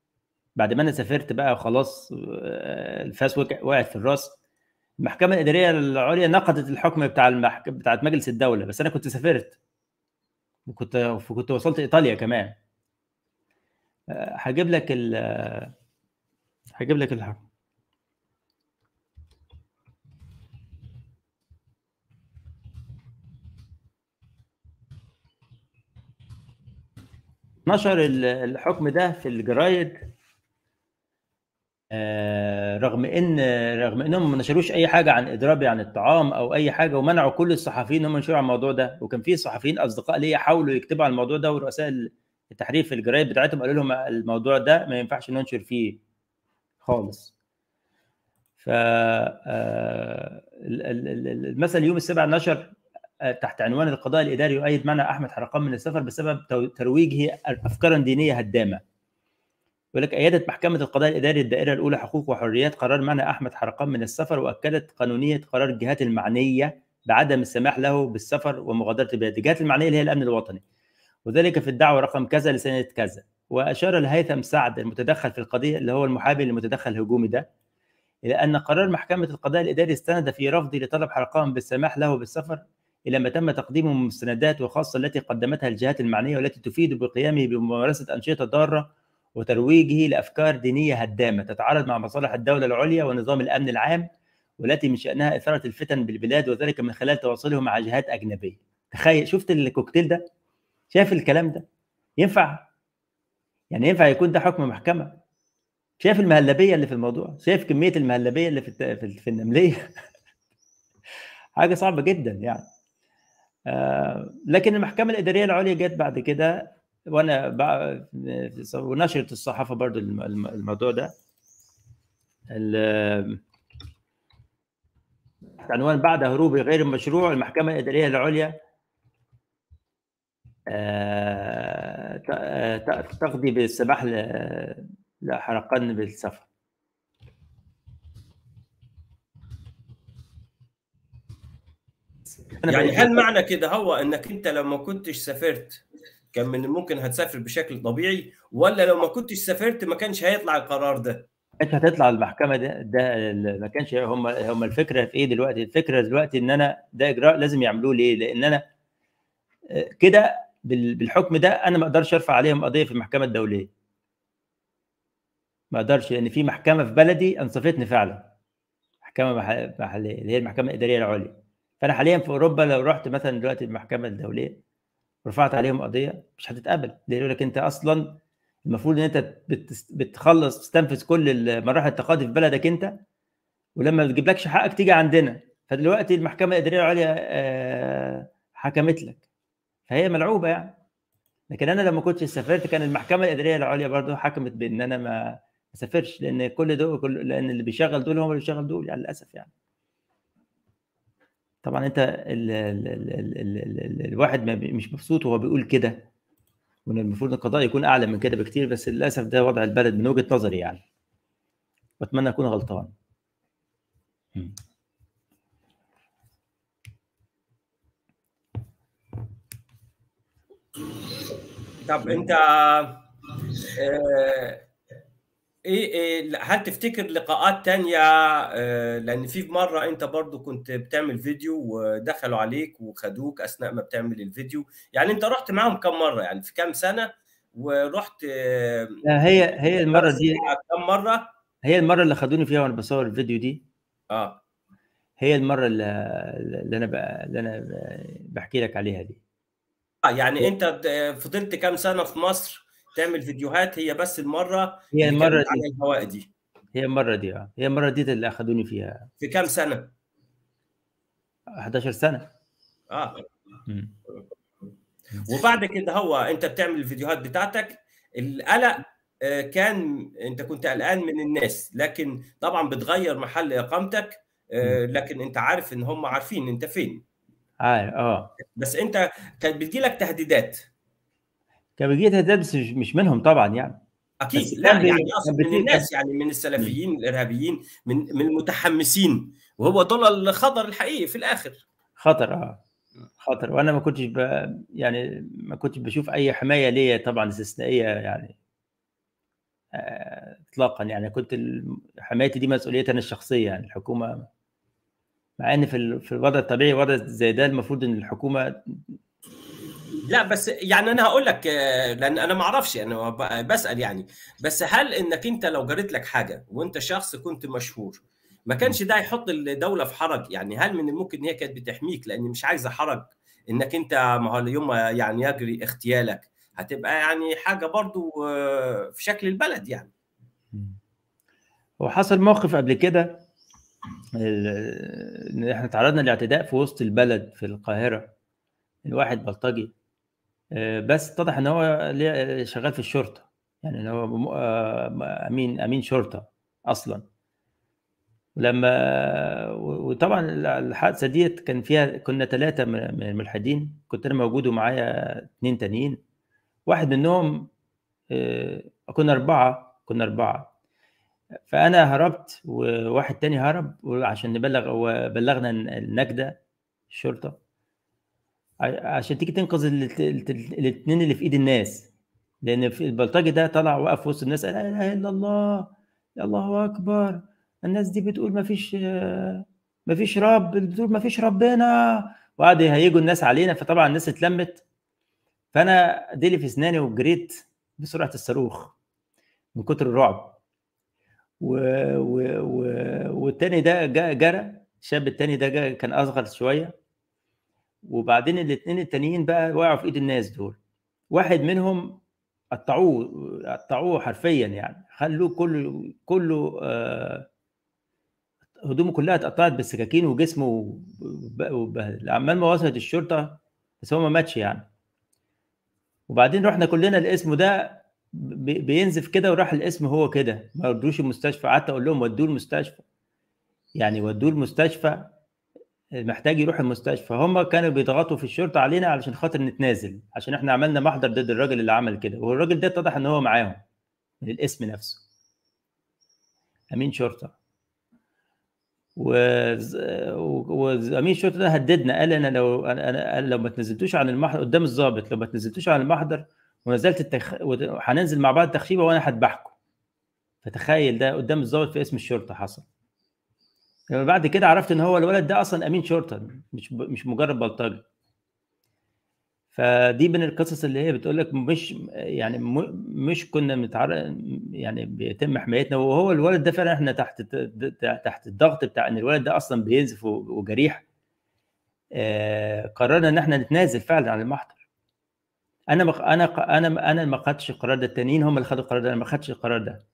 بعد ما انا سافرت بقى وخلاص آه، الفاس وقعت في الراس المحكمه الاداريه العليا نقضت الحكم بتاع المحك... بتاعت مجلس الدوله بس انا كنت سافرت وكنت كنت وصلت ايطاليا كمان هجيب لك ال هجيب لك الحرف نشر الحكم ده في الجرايد آه، رغم ان رغم انهم ما نشروش اي حاجه عن اضرابي عن الطعام او اي حاجه ومنعوا كل الصحفيين ان هم ينشروا على الموضوع ده وكان في صحفيين اصدقاء ليا حاولوا يكتبوا على الموضوع ده ورؤساء في الجرايد بتاعتهم قالوا لهم الموضوع ده ما ينفعش ننشر فيه خالص ف آه، المثل يوم السابع نشر آه، تحت عنوان القضاء الاداري يؤيد معنى احمد حرقان من السفر بسبب ترويجه افكارا دينيه هدامه يقول لك ايدت محكمه القضاء الاداري الدائره الاولى حقوق وحريات قرار منع احمد حرقان من السفر واكدت قانونيه قرار الجهات المعنيه بعدم السماح له بالسفر ومغادره البلاد الجهات المعنيه اللي هي الامن الوطني وذلك في الدعوة رقم كذا لسنة كذا وأشار الهيثم سعد المتدخل في القضية اللي هو المحامي المتدخل الهجومي ده إلى أن قرار محكمة القضاء الإداري استند في رفضه لطلب حلقان بالسماح له بالسفر إلى ما تم تقديمه من مستندات وخاصة التي قدمتها الجهات المعنية والتي تفيد بقيامه بممارسة أنشطة ضارة وترويجه لأفكار دينية هدامة تتعارض مع مصالح الدولة العليا ونظام الأمن العام والتي من شأنها إثارة الفتن بالبلاد وذلك من خلال تواصله مع جهات أجنبية تخيل شفت الكوكتيل ده شايف الكلام ده ينفع يعني ينفع يكون ده حكم محكمه شايف المهلبيه اللي في الموضوع شايف كميه المهلبيه اللي في في النمليه حاجه صعبه جدا يعني آه لكن المحكمه الاداريه العليا جت بعد كده وانا ونشرت الصحافه برضو الموضوع ده ال... عنوان بعد هروب غير المشروع المحكمه الاداريه العليا تقضي بالسماح لحرقان بالسفر يعني هل معنى كده هو انك انت لو ما كنتش سافرت كان من الممكن هتسافر بشكل طبيعي ولا لو ما كنتش سافرت ما كانش هيطلع القرار ده انت هتطلع المحكمه ده ده ما كانش هم هم الفكره في ايه دلوقتي الفكره دلوقتي ان انا ده اجراء لازم يعملوه ليه لان انا آه، كده بالحكم ده انا ما اقدرش ارفع عليهم قضيه في المحكمه الدوليه ما اقدرش لان في محكمه في بلدي انصفتني فعلا محكمه محليه اللي هي المحكمه الاداريه العليا فانا حاليا في اوروبا لو رحت مثلا دلوقتي المحكمه الدوليه رفعت عليهم قضيه مش هتتقبل ليه يقول لك انت اصلا المفروض ان انت بتخلص تستنفذ كل مراحل التقاضي في بلدك انت ولما ما تجيبلكش حقك تيجي عندنا فدلوقتي المحكمه الاداريه العليا آه، حكمت لك فهي ملعوبه يعني لكن انا لما كنت سافرت كان المحكمه الاداريه العليا برضه حكمت بان انا ما اسافرش لان كل دول كل لان اللي بيشغل دول هم اللي بيشغل دول يعني للاسف يعني طبعا انت الـ الـ الـ الـ الـ الـ الـ الواحد ما مش مبسوط وهو بيقول كده وان المفروض القضاء يكون اعلى من كده بكتير بس للاسف ده وضع البلد من وجهه نظري يعني واتمنى اكون غلطان طب انت آه، ايه،, ايه هل تفتكر لقاءات تانية آه، لان في مره انت برضو كنت بتعمل فيديو ودخلوا عليك وخدوك اثناء ما بتعمل الفيديو يعني انت رحت معاهم كم مره يعني في كم سنه ورحت آه، هي هي المره دي كم مره هي المره اللي خدوني فيها وانا بصور الفيديو دي اه هي المره اللي, اللي انا اللي انا بحكي لك عليها دي آه، يعني انت فضلت كام سنه في مصر تعمل فيديوهات هي بس المره هي المره دي على الهواء دي هي المره دي اه هي المره دي اللي اخذوني فيها في كام سنه 11 سنه اه وبعد كده هو انت بتعمل الفيديوهات بتاعتك القلق آه، كان انت كنت قلقان من الناس لكن طبعا بتغير محل اقامتك آه، لكن انت عارف ان هم عارفين انت فين عارف اه بس انت كانت بتجي لك تهديدات كان بيجي تهديدات بس مش منهم طبعا يعني اكيد لا يعني اصلا من الناس يعني من السلفيين الارهابيين من من المتحمسين وهو دول الخطر الحقيقي في الاخر خطر اه خطر وانا ما كنتش ب... يعني ما كنتش بشوف اي حمايه ليا طبعا استثنائيه يعني آه، اطلاقا يعني كنت حمايتي دي مسؤوليتي انا الشخصيه يعني الحكومه مع ان في في الوضع الطبيعي وضع زي ده المفروض ان الحكومه لا بس يعني انا هقول لك لان انا ما اعرفش انا بسال يعني بس هل انك انت لو جرت لك حاجه وانت شخص كنت مشهور ما كانش ده يحط الدوله في حرج يعني هل من الممكن ان هي كانت بتحميك لان مش عايزه حرج انك انت ما هو اليوم يعني يجري اغتيالك هتبقى يعني حاجه برضو آه، في شكل البلد يعني وحصل موقف قبل كده احنا تعرضنا لاعتداء في وسط البلد في القاهره الواحد بلطجي آه، بس اتضح ان هو شغال في الشرطه يعني ان هو آه، امين امين شرطه اصلا ولما وطبعا الحادثه ديت كان فيها كنا ثلاثه من الملحدين كنت انا موجود ومعايا اثنين تانيين واحد منهم آه، كنا اربعه كنا اربعه فانا هربت وواحد تاني هرب عشان نبلغ وبلغنا النجده الشرطه عشان تيجي تنقذ الاثنين اللي في ايد الناس لان البلطجي ده طلع وقف وسط الناس قال لا اله الا الله الله اكبر الناس دي بتقول ما فيش ما فيش رب بتقول ما فيش ربنا وقعد هيجوا الناس علينا فطبعا الناس اتلمت فانا ديلي في اسناني وجريت بسرعه الصاروخ من كتر الرعب و... و... و... والتاني ده جرى الشاب التاني ده جرى كان اصغر شويه وبعدين الاثنين التانيين بقى وقعوا في ايد الناس دول واحد منهم قطعوه قطعوه حرفيا يعني خلوه كله كله آه هدومه كلها اتقطعت بالسكاكين وجسمه وبهدل عمال ما وصلت الشرطه بس هو ما ماتش يعني وبعدين رحنا كلنا لاسمه ده بينزف كده وراح الاسم هو كده ما ودوش المستشفى قعدت اقول لهم ودوه المستشفى يعني ودوه المستشفى محتاج يروح المستشفى هم كانوا بيضغطوا في الشرطه علينا علشان خاطر نتنازل عشان احنا عملنا محضر ضد الراجل اللي عمل كده والراجل ده اتضح ان هو معاهم من الاسم نفسه امين شرطه وامين الشرطه ده هددنا قال انا لو انا لو ما تنزلتوش عن المحضر قدام الضابط لو ما تنزلتوش عن المحضر ونزلت التخ... هننزل مع بعض تخريبه وانا هذبحكم فتخيل ده قدام الظابط في اسم الشرطه حصل لما بعد كده عرفت ان هو الولد ده اصلا امين شرطه مش ب... مش مجرد بلطجي فدي من القصص اللي هي بتقول لك مش يعني م... مش كنا متعرض يعني بيتم حمايتنا وهو الولد ده فعلا احنا تحت تحت الضغط بتاع ان الولد ده اصلا بينزف وجريح آه قررنا ان احنا نتنازل فعلا عن المحضر انا مخ... انا انا انا ما خدتش القرار ده التانيين هم اللي خدوا القرار ده انا ما خدتش القرار ده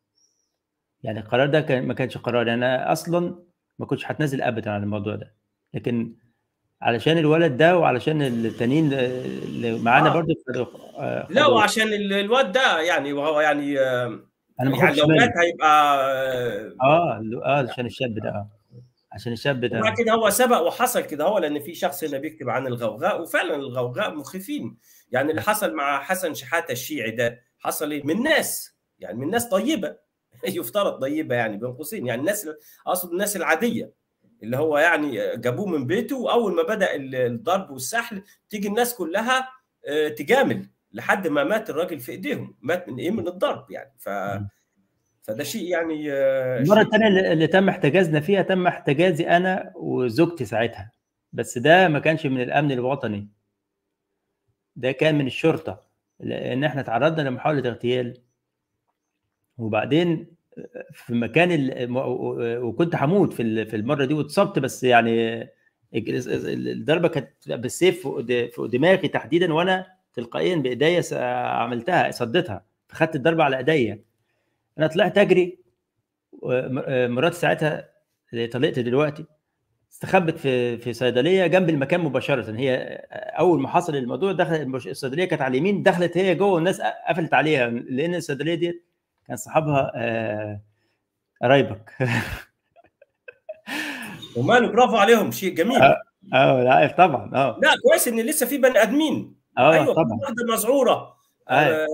يعني القرار ده كان... ما كانش قراري يعني انا اصلا ما كنتش هتنازل ابدا عن الموضوع ده لكن علشان الولد ده وعلشان التانيين اللي معانا آه. برضه آه، لا وعشان الواد ده يعني وهو يعني آه، انا ما يعني لو مات هيبقى اه آه،, اه عشان الشاب ده اه عشان الشاب ده كده هو سبق وحصل كده هو لان في شخص هنا بيكتب عن الغوغاء وفعلا الغوغاء مخيفين يعني اللي حصل مع حسن شحاته الشيعي ده حصل إيه؟ من ناس يعني من ناس طيبه يفترض طيبه يعني بين قوسين يعني الناس اقصد الناس العاديه اللي هو يعني جابوه من بيته واول ما بدا الضرب والسحل تيجي الناس كلها آه، تجامل لحد ما مات الراجل في ايديهم مات من ايه من الضرب يعني ف فده شيء يعني آه، المره الثانيه اللي تم احتجازنا فيها تم احتجازي انا وزوجتي ساعتها بس ده ما كانش من الامن الوطني ده كان من الشرطه لان احنا تعرضنا لمحاوله اغتيال وبعدين في مكان ال... وكنت هموت في في المره دي واتصبت بس يعني الضربه كانت بالسيف فوق دماغي تحديدا وانا تلقائيا بايديا عملتها صدتها خدت الضربه على ايديا انا طلعت اجري مراتي ساعتها اللي طلقت دلوقتي استخبت في في صيدليه جنب المكان مباشره هي اول ما حصل الموضوع دخلت الصيدليه كانت على اليمين دخلت هي جوه والناس قفلت عليها لان الصيدليه دي كان صاحبها قرايبك آه، وماله برافو عليهم شيء جميل اه, آه، لا طبعا اه لا كويس ان لسه في بني ادمين اه أيوة طبعا واحده مزعوره آه. آه،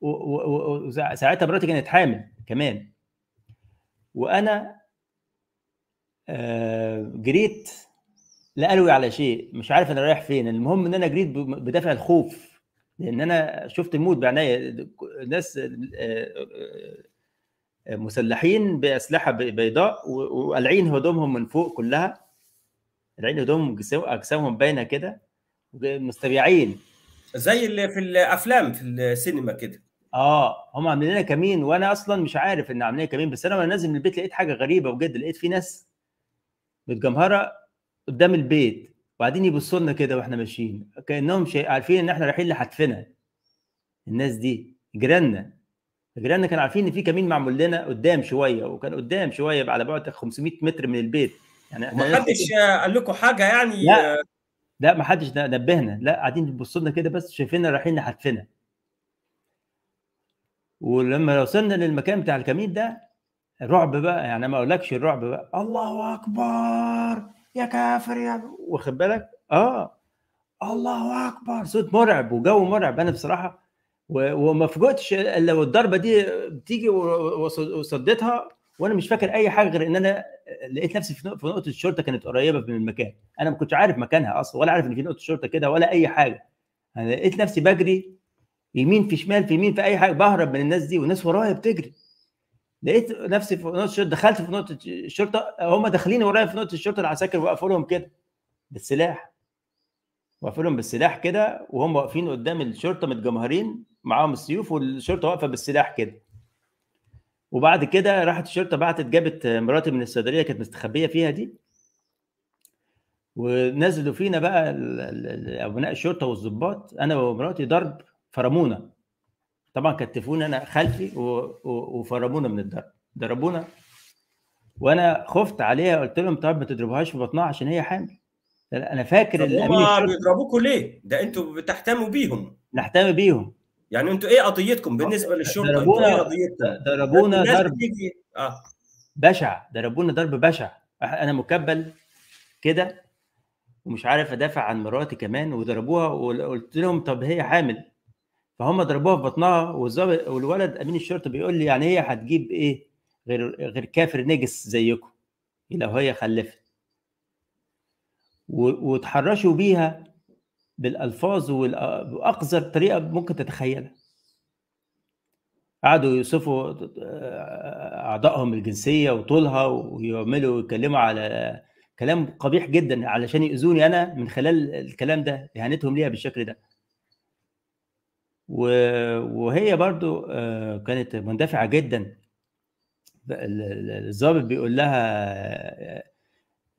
وساعتها مراتي كانت حامل كمان وانا آه، جريت لا الوي على شيء مش عارف انا رايح فين المهم ان انا جريت بدافع الخوف لان انا شفت الموت بعينيا ناس آه، آه، مسلحين باسلحه بيضاء وقالعين هدومهم من فوق كلها قالعين هدومهم اجسامهم باينه كده مستبيعين زي اللي في الافلام في السينما كده اه هم عاملين لنا كمين وانا اصلا مش عارف ان عاملين كمين بس انا وانا نازل من البيت لقيت حاجه غريبه بجد لقيت في ناس متجمهره قدام البيت وبعدين يبصوا لنا كده واحنا ماشيين كانهم شيء عارفين ان احنا رايحين لحتفنا الناس دي جيراننا جيراننا كانوا عارفين ان في كمين معمول لنا قدام شويه وكان قدام شويه على بعد 500 متر من البيت يعني احنا ما حدش قال لكم حاجه يعني لا لا ما حدش نبهنا لا قاعدين بيبصوا لنا كده بس شايفيننا رايحين لحتفنا ولما وصلنا للمكان بتاع الكمين ده رعب بقى يعني ما اقولكش الرعب بقى الله اكبر يا كافر يا واخد بالك اه الله اكبر صوت مرعب وجو مرعب انا بصراحه وما فوجئتش لو الضربه دي بتيجي وصدتها وانا مش فاكر اي حاجه غير ان انا لقيت نفسي في نقطه الشرطه كانت قريبه من المكان انا ما كنتش عارف مكانها اصلا ولا عارف ان في نقطه شرطه كده ولا اي حاجه انا لقيت نفسي بجري يمين في شمال في يمين في اي حاجه بهرب من الناس دي والناس ورايا بتجري لقيت نفسي في نقطه الشرطه دخلت في نقطه الشرطه هم داخلين ورايا في نقطه الشرطه العساكر وقفوا لهم كده بالسلاح وقفوا لهم بالسلاح كده وهم واقفين قدام الشرطه متجمهرين معاهم السيوف والشرطه واقفه بالسلاح كده وبعد كده راحت الشرطه بعتت جابت مراتي من الصيدليه كانت مستخبيه فيها دي ونزلوا فينا بقى ابناء الشرطه والظباط انا ومراتي ضرب فرمونا طبعا كتفوني انا خلفي وفرمونا من الضرب ضربونا وانا خفت عليها قلت لهم طب ما تضربوهاش في بطنها عشان هي حامل انا فاكر الامين بيضربوكوا ليه؟ ده انتوا بتحتموا بيهم نحتمي بيهم يعني انتوا ايه قضيتكم بالنسبه آه، للشرطه؟ ضربونا إيه آه، ضربونا ضرب اه بشع ضربونا ضرب بشع انا مكبل كده ومش عارف ادافع عن مراتي كمان وضربوها وقلت لهم طب هي حامل فهم ضربوها في بطنها والولد امين الشرطه بيقول لي يعني هي إيه هتجيب ايه غير غير كافر نجس زيكم لو هي خلفت وتحرشوا بيها بالالفاظ واقذر طريقه ممكن تتخيلها قعدوا يوصفوا آه، اعضائهم الجنسيه وطولها ويعملوا يتكلموا على كلام قبيح جدا علشان يؤذوني انا من خلال الكلام ده اهانتهم ليها بالشكل ده وهي برضو آه، كانت مندفعه جدا الظابط بيقول لها آه،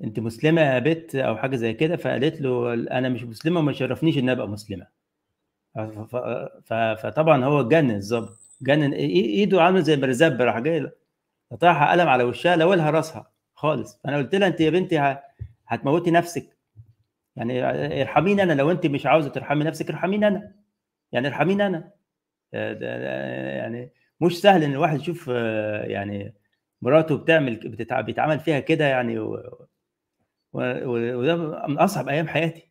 انت مسلمه يا بت او حاجه زي كده فقالت له انا مش مسلمه وما شرفنيش ان ابقى مسلمه فطبعا هو اتجنن الظابط جنن ايده عامله زي برزاب راح جاي قطعها قلم على وشها لولها راسها خالص انا قلت لها انت يا بنتي هتموتي نفسك يعني آه، ارحميني انا لو انت مش عاوزه ترحمي نفسك ارحميني انا يعني ارحميني انا آه، يعني مش سهل ان الواحد يشوف آه، يعني مراته بتعمل بتتعامل فيها كده يعني وده من اصعب ايام حياتي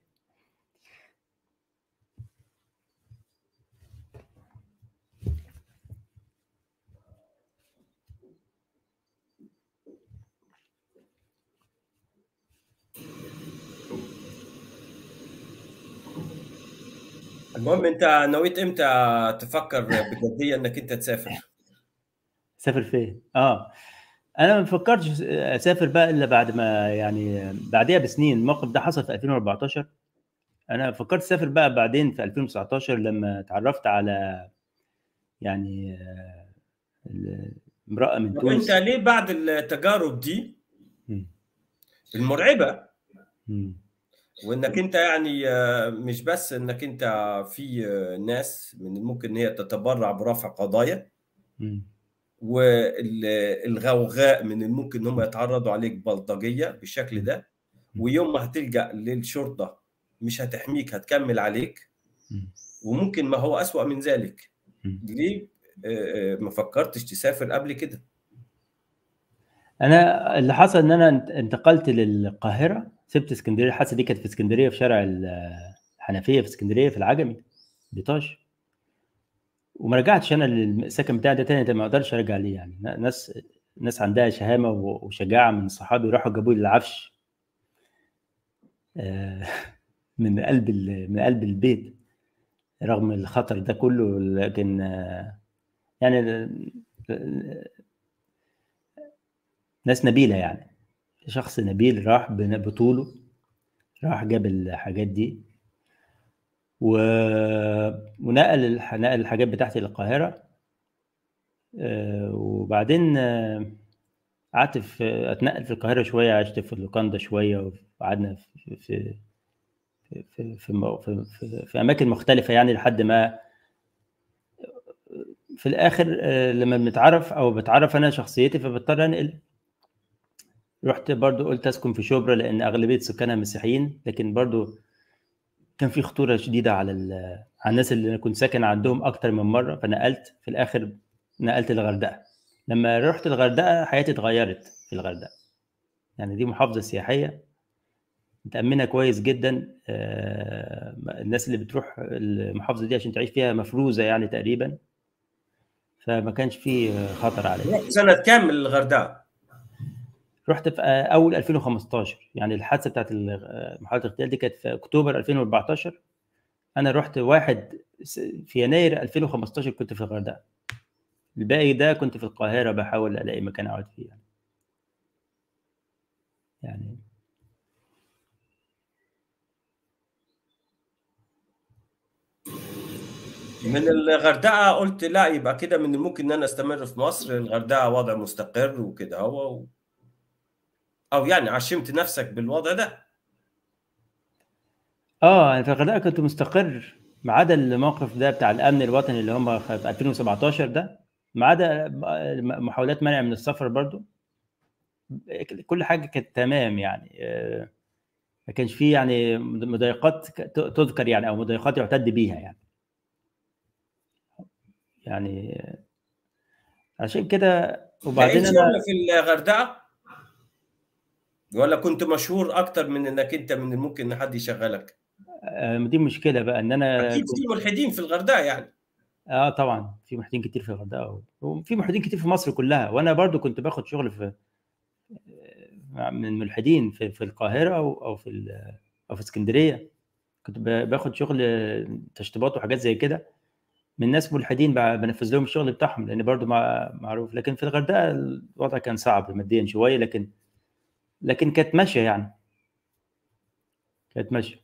المهم انت نويت امتى تفكر بجديه انك انت تسافر؟ سافر فين؟ اه انا ما فكرتش اسافر بقى الا بعد ما يعني بعديها بسنين الموقف ده حصل في 2014 انا فكرت اسافر بقى بعدين في 2019 لما اتعرفت على يعني آه، امراه من تونس وانت ليه بعد التجارب دي المرعبه وانك انت يعني آه، مش بس انك انت في آه، ناس من الممكن ان هي تتبرع برفع قضايا والغوغاء من الممكن ان هم يتعرضوا عليك بلطجيه بالشكل ده ويوم ما هتلجا للشرطه مش هتحميك هتكمل عليك وممكن ما هو اسوا من ذلك ليه آه، ما فكرتش تسافر قبل كده انا اللي حصل ان انا انتقلت للقاهره سبت اسكندريه الحادثه دي كانت في اسكندريه في شارع الحنفيه في اسكندريه في العجمي 11 وما رجعتش انا للسكن بتاعي ده تاني ما اقدرش ارجع ليه يعني ناس ناس عندها شهامه وشجاعه من صحابي راحوا جابوا لي العفش آه، من قلب من قلب البيت رغم الخطر ده كله لكن آه، يعني آه، ناس نبيله يعني شخص نبيل راح بطوله راح جاب الحاجات دي و... ونقل نقل الحاجات بتاعتي للقاهرة آه، وبعدين آه، قعدت في اتنقل في القاهرة شوية عشت في لوكاندا شوية وقعدنا في في في, في, في, في أماكن مختلفة يعني لحد ما آه، في الآخر لما بنتعرف أو بتعرف أنا شخصيتي فبضطر أنقل رحت برضو قلت اسكن في شبرا لان اغلبيه سكانها مسيحيين لكن برضو كان في خطوره شديده على على الناس اللي انا كنت ساكن عندهم اكتر من مره فنقلت في الاخر نقلت الغردقه لما رحت الغردقه حياتي اتغيرت في الغردقه يعني دي محافظه سياحيه متامنه كويس جدا آه، الناس اللي بتروح المحافظه دي عشان تعيش فيها مفروزه يعني تقريبا فما كانش في خطر عليا سنه كام الغردقه رحت في اول 2015 يعني الحادثه بتاعت محاوله الاغتيال دي كانت في اكتوبر 2014 انا رحت واحد في يناير 2015 كنت في الغردقه الباقي ده كنت في القاهره بحاول الاقي مكان اقعد فيه يعني يعني من الغردقه قلت لا يبقى كده من الممكن ان انا استمر في مصر الغردقه وضع مستقر وكده هو او يعني عشمت نفسك بالوضع ده اه يعني في الغردقه كنت مستقر ما عدا الموقف ده بتاع الامن الوطني اللي هم في 2017 ده ما عدا محاولات منع من السفر برضو كل حاجه كانت تمام يعني آه، ما كانش فيه يعني مضايقات تذكر يعني او مضايقات يعتد بيها يعني يعني آه، عشان كده يعني وبعدين انا في الغردقه ولا كنت مشهور اكتر من انك انت من الممكن ان حد يشغلك آه، دي مشكله بقى ان انا اكيد في ملحدين في الغردقه يعني اه طبعا في ملحدين كتير في الغردقه وفي ملحدين كتير في مصر كلها وانا برضو كنت باخد شغل في آه، من ملحدين في, في القاهره او في او في اسكندريه كنت باخد شغل تشطيبات وحاجات زي كده من ناس ملحدين بنفذ لهم الشغل بتاعهم لان برضو معروف لكن في الغردقه الوضع كان صعب ماديا شويه لكن لكن كانت ماشيه يعني كانت ماشيه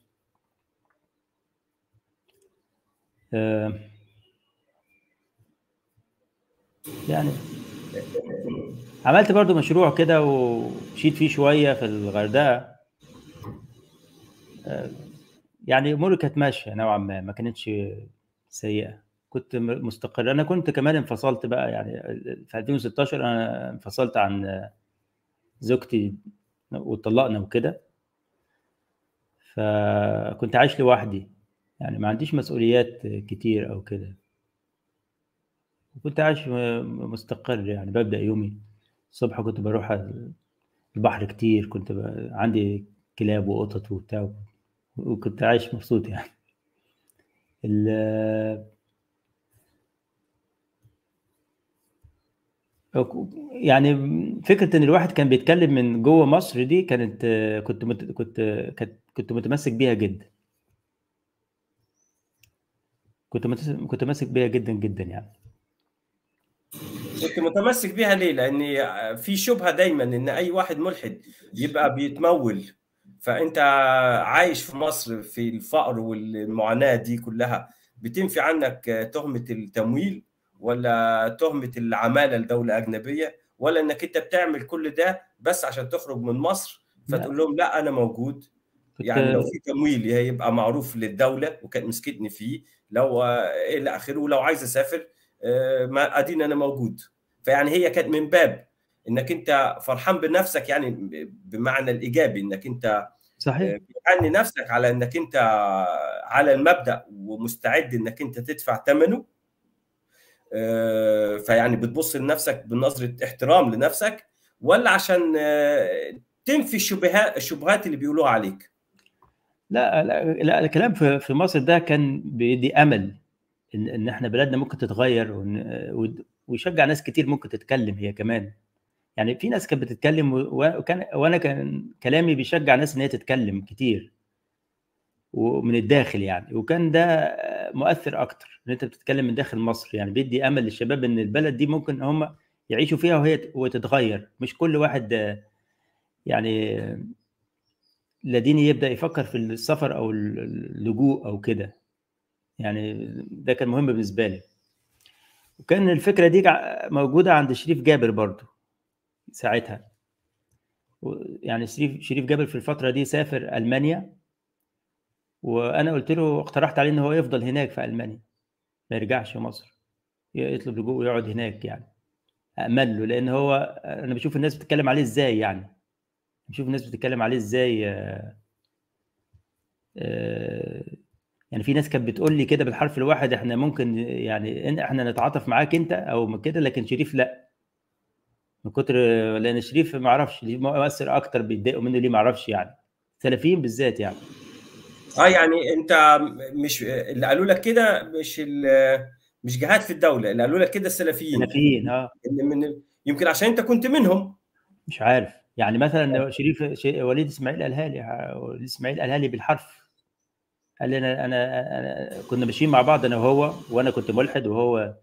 آه. يعني عملت برضو مشروع كده ومشيت فيه شويه في الغردقه آه. يعني اموري كانت ماشيه نوعا ما ما كانتش سيئه كنت مستقر انا كنت كمان انفصلت بقى يعني في 2016 انا انفصلت عن زوجتي واتطلقنا وكده فكنت عايش لوحدي يعني ما عنديش مسؤوليات كتير او كده كنت عايش مستقر يعني ببدا يومي الصبح كنت بروح البحر كتير كنت ب... عندي كلاب وقطط وبتاع وكنت عايش مبسوط يعني ال يعني فكره ان الواحد كان بيتكلم من جوه مصر دي كانت كنت مت... كنت كنت, كنت متمسك بيها جدا كنت كنت متمسك بيها جدا جدا يعني كنت متمسك بيها ليه؟ لان في شبهه دايما ان اي واحد ملحد يبقى بيتمول فانت عايش في مصر في الفقر والمعاناه دي كلها بتنفي عنك تهمه التمويل ولا تهمه العماله لدوله اجنبيه ولا انك انت بتعمل كل ده بس عشان تخرج من مصر فتقول لهم لا انا موجود يعني لو في تمويل هيبقى معروف للدوله وكانت مسكتني فيه لو الى إيه اخره ولو عايز اسافر آه، ما اديني انا موجود فيعني هي كانت من باب انك انت فرحان بنفسك يعني بمعنى الايجابي انك انت صحيح آه، بتعني نفسك على انك انت على المبدا ومستعد انك انت تدفع ثمنه آه، فيعني بتبص لنفسك بنظره احترام لنفسك ولا عشان آه، تنفي الشبهات الشبهات اللي بيقولوها عليك لا لا, لا الكلام في, مصر ده كان بيدي امل ان ان احنا بلدنا ممكن تتغير ويشجع ناس كتير ممكن تتكلم هي كمان يعني في ناس كانت بتتكلم وكان وانا كان كلامي بيشجع ناس ان هي تتكلم كتير ومن الداخل يعني وكان ده مؤثر اكتر ان انت بتتكلم من داخل مصر يعني بيدي امل للشباب ان البلد دي ممكن هم يعيشوا فيها وهي وتتغير مش كل واحد يعني لديني يبدا يفكر في السفر او اللجوء او كده يعني ده كان مهم بالنسبه لي وكان الفكره دي موجوده عند شريف جابر برضو ساعتها يعني شريف شريف جابر في الفتره دي سافر المانيا وانا قلت له اقترحت عليه ان هو يفضل هناك في المانيا ما يرجعش مصر يطلب لجوء ويقعد هناك يعني امل له لان هو انا بشوف الناس بتتكلم عليه ازاي يعني بشوف الناس بتتكلم عليه ازاي آه، آه، يعني في ناس كانت بتقول لي كده بالحرف الواحد احنا ممكن يعني احنا نتعاطف معاك انت او كده لكن شريف لا من كتر لان شريف ما اعرفش ليه مؤثر اكتر بيتضايقوا منه ليه ما اعرفش يعني سلفيين بالذات يعني اه يعني انت مش اللي قالوا لك كده مش مش جهات في الدوله اللي قالوا لك كده السلفيين السلفيين اه من يمكن عشان انت كنت منهم مش عارف يعني مثلا آه. شريف وليد اسماعيل قالها لي آه، وليد اسماعيل قالها لي بالحرف قال لي انا انا كنا ماشيين مع بعض انا وهو وانا كنت ملحد وهو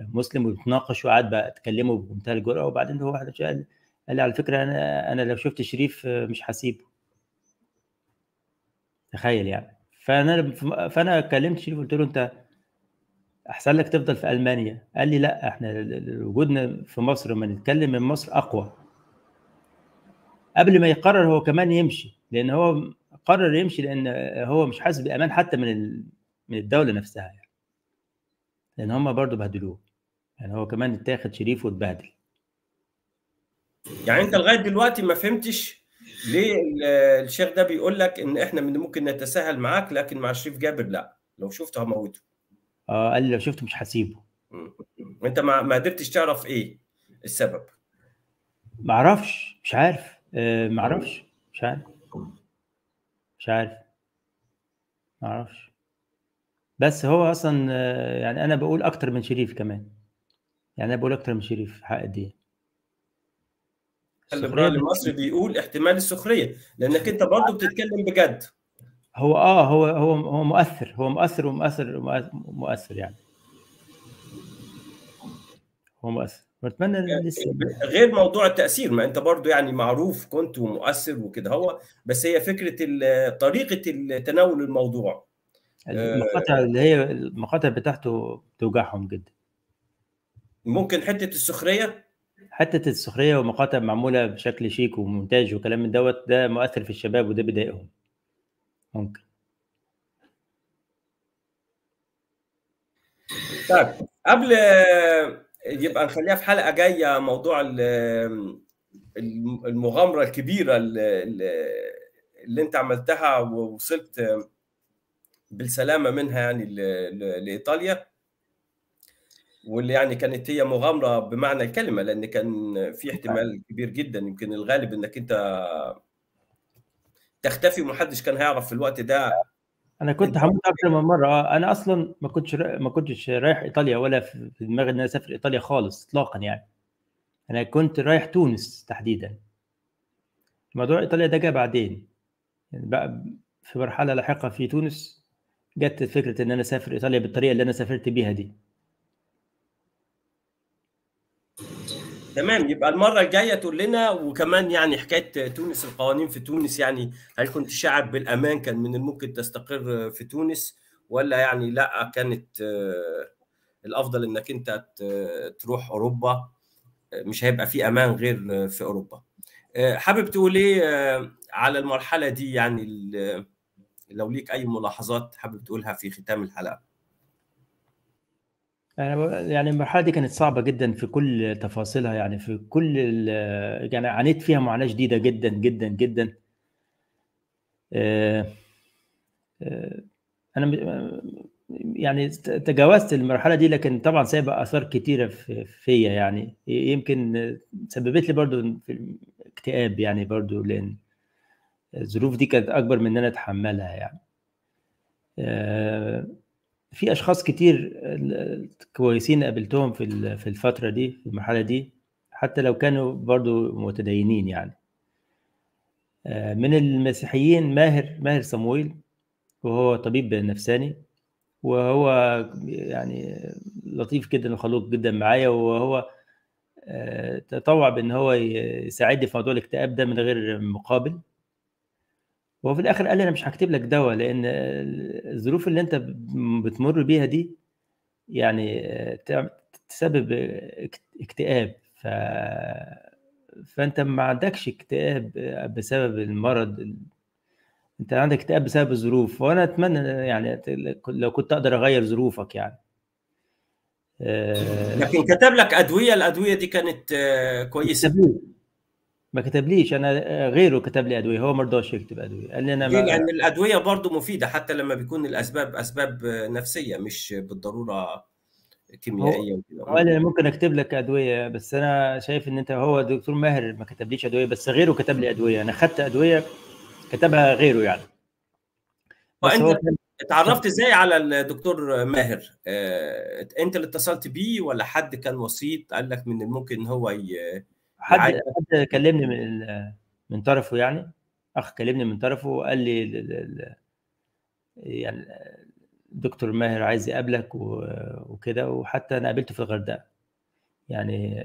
مسلم وبنتناقش وقعد بقى اتكلموا بمنتهى الجرأه وبعدين هو واحد قال لي على فكره انا انا لو شفت شريف مش هسيبه تخيل يعني فانا فانا كلمت شريف قلت له انت احسن لك تفضل في المانيا قال لي لا احنا وجودنا في مصر لما نتكلم من مصر اقوى قبل ما يقرر هو كمان يمشي لان هو قرر يمشي لان هو مش حاسس بامان حتى من من الدوله نفسها يعني. لان هم برضه بهدلوه يعني هو كمان اتاخد شريف واتبهدل يعني انت لغايه دلوقتي ما فهمتش ليه الشيخ ده بيقول لك ان احنا من ممكن نتساهل معاك لكن مع شريف جابر لا لو شفته هموته اه قال لي لو شفته مش هسيبه انت ما ما قدرتش تعرف ايه السبب ما اعرفش مش عارف آه، ما اعرفش مش عارف مش عارف ما اعرفش بس هو اصلا آه، يعني انا بقول اكتر من شريف كمان يعني انا بقول اكتر من شريف حق دي الليبرالي المصري بيقول احتمال السخريه لانك انت برضه بتتكلم بجد هو اه هو هو هو مؤثر هو مؤثر ومؤثر مؤثر يعني هو مؤثر بتمنى يعني غير موضوع التاثير ما انت برضو يعني معروف كنت ومؤثر وكده هو بس هي فكره طريقه تناول الموضوع المقاطع آه. اللي هي المقاطع بتاعته بتوجعهم جدا ممكن حته السخريه حته السخريه ومقاطع معموله بشكل شيك ومونتاج وكلام من دوت ده مؤثر في الشباب وده بيضايقهم ممكن طيب قبل يبقى نخليها في حلقه جايه موضوع المغامره الكبيره اللي انت عملتها ووصلت بالسلامه منها يعني لايطاليا واللي يعني كانت هي مغامره بمعنى الكلمه لان كان في احتمال كبير جدا يمكن الغالب انك انت تختفي ومحدش كان هيعرف في الوقت ده انا كنت هموت اكثر يعني. من مره انا اصلا ما كنتش ما كنتش رايح ايطاليا ولا في دماغي ان انا اسافر ايطاليا خالص اطلاقا يعني انا كنت رايح تونس تحديدا موضوع ايطاليا ده جه بعدين يعني بقى في مرحله لاحقه في تونس جت فكره ان انا اسافر ايطاليا بالطريقه اللي انا سافرت بيها دي تمام يبقى المره الجايه تقول لنا وكمان يعني حكايه تونس القوانين في تونس يعني هل كنت شعب بالامان كان من الممكن تستقر في تونس ولا يعني لا كانت آه، الافضل انك انت تروح اوروبا آه، مش هيبقى في امان غير في اوروبا آه، حابب تقول ايه على المرحله دي يعني لو ليك اي ملاحظات حابب تقولها في ختام الحلقه يعني المرحله دي كانت صعبه جدا في كل تفاصيلها يعني في كل يعني عانيت فيها معاناه شديده جدا جدا جدا آه، آه، انا يعني تجاوزت المرحله دي لكن طبعا سايبه اثار كتيره فيا يعني يمكن سببت لي برضو اكتئاب يعني برضو لان الظروف دي كانت اكبر من ان انا اتحملها يعني آه، في اشخاص كتير آه، كويسين قابلتهم في في الفتره دي في المرحله دي حتى لو كانوا برضو متدينين يعني آه، من المسيحيين ماهر ماهر صمويل وهو طبيب نفساني وهو يعني لطيف جدا وخلوق جدا معايا وهو آه، تطوع بان هو يساعدني في موضوع الاكتئاب ده من غير مقابل هو في الاخر قال لي انا مش هكتب لك دواء لان الظروف اللي انت بتمر بيها دي يعني تسبب اكتئاب ف فانت ما عندكش اكتئاب بسبب المرض انت عندك اكتئاب بسبب الظروف وانا اتمنى يعني لو كنت اقدر اغير ظروفك يعني آه، لكن كتب لك ادويه الادويه دي كانت آه، كويسه ما كتبليش انا آه، غيره كتب لي ادويه هو ما رضاش يكتب ادويه قال لي انا ما... لان الادويه برضه مفيده حتى لما بيكون الاسباب اسباب نفسيه مش بالضروره كيميائيه وكده انا ممكن اكتب لك ادويه بس انا شايف ان انت هو دكتور ماهر ما كتبليش ادويه بس غيره كتب لي ادويه انا خدت ادويه كتبها غيره يعني وانت هو... اتعرفت ازاي على الدكتور ماهر؟ آه، انت اللي اتصلت بيه ولا حد كان وسيط قال لك من الممكن هو ي... حد حد كلمني من من طرفه يعني اخ كلمني من طرفه وقال لي ال يعني دكتور ماهر عايز يقابلك وكده وحتى انا قابلته في الغردقه يعني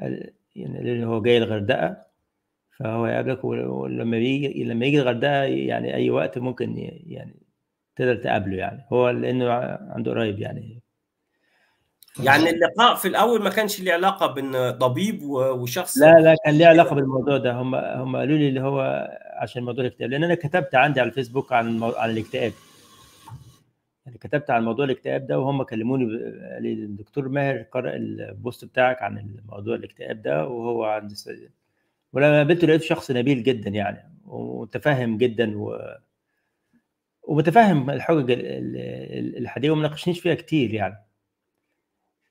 قال يعني هو جاي الغردقه فهو يقابلك ولما يجي لما يجي الغردقه يعني اي وقت ممكن يعني تقدر تقابله يعني هو لانه عنده قريب يعني يعني اللقاء في الاول ما كانش ليه علاقه بين طبيب وشخص لا لا كان ليه علاقه بالموضوع ده هم هم قالوا لي اللي هو عشان موضوع الاكتئاب لان انا كتبت عندي على الفيسبوك عن مو... عن الاكتئاب يعني كتبت عن موضوع الاكتئاب ده وهم كلموني قال لي الدكتور ماهر قرأ البوست بتاعك عن موضوع الاكتئاب ده وهو عند ولما قابلته لقيت شخص نبيل جدا يعني ومتفهم جدا و... ومتفهم الحجج الحديثه وما ناقشنيش فيها كتير يعني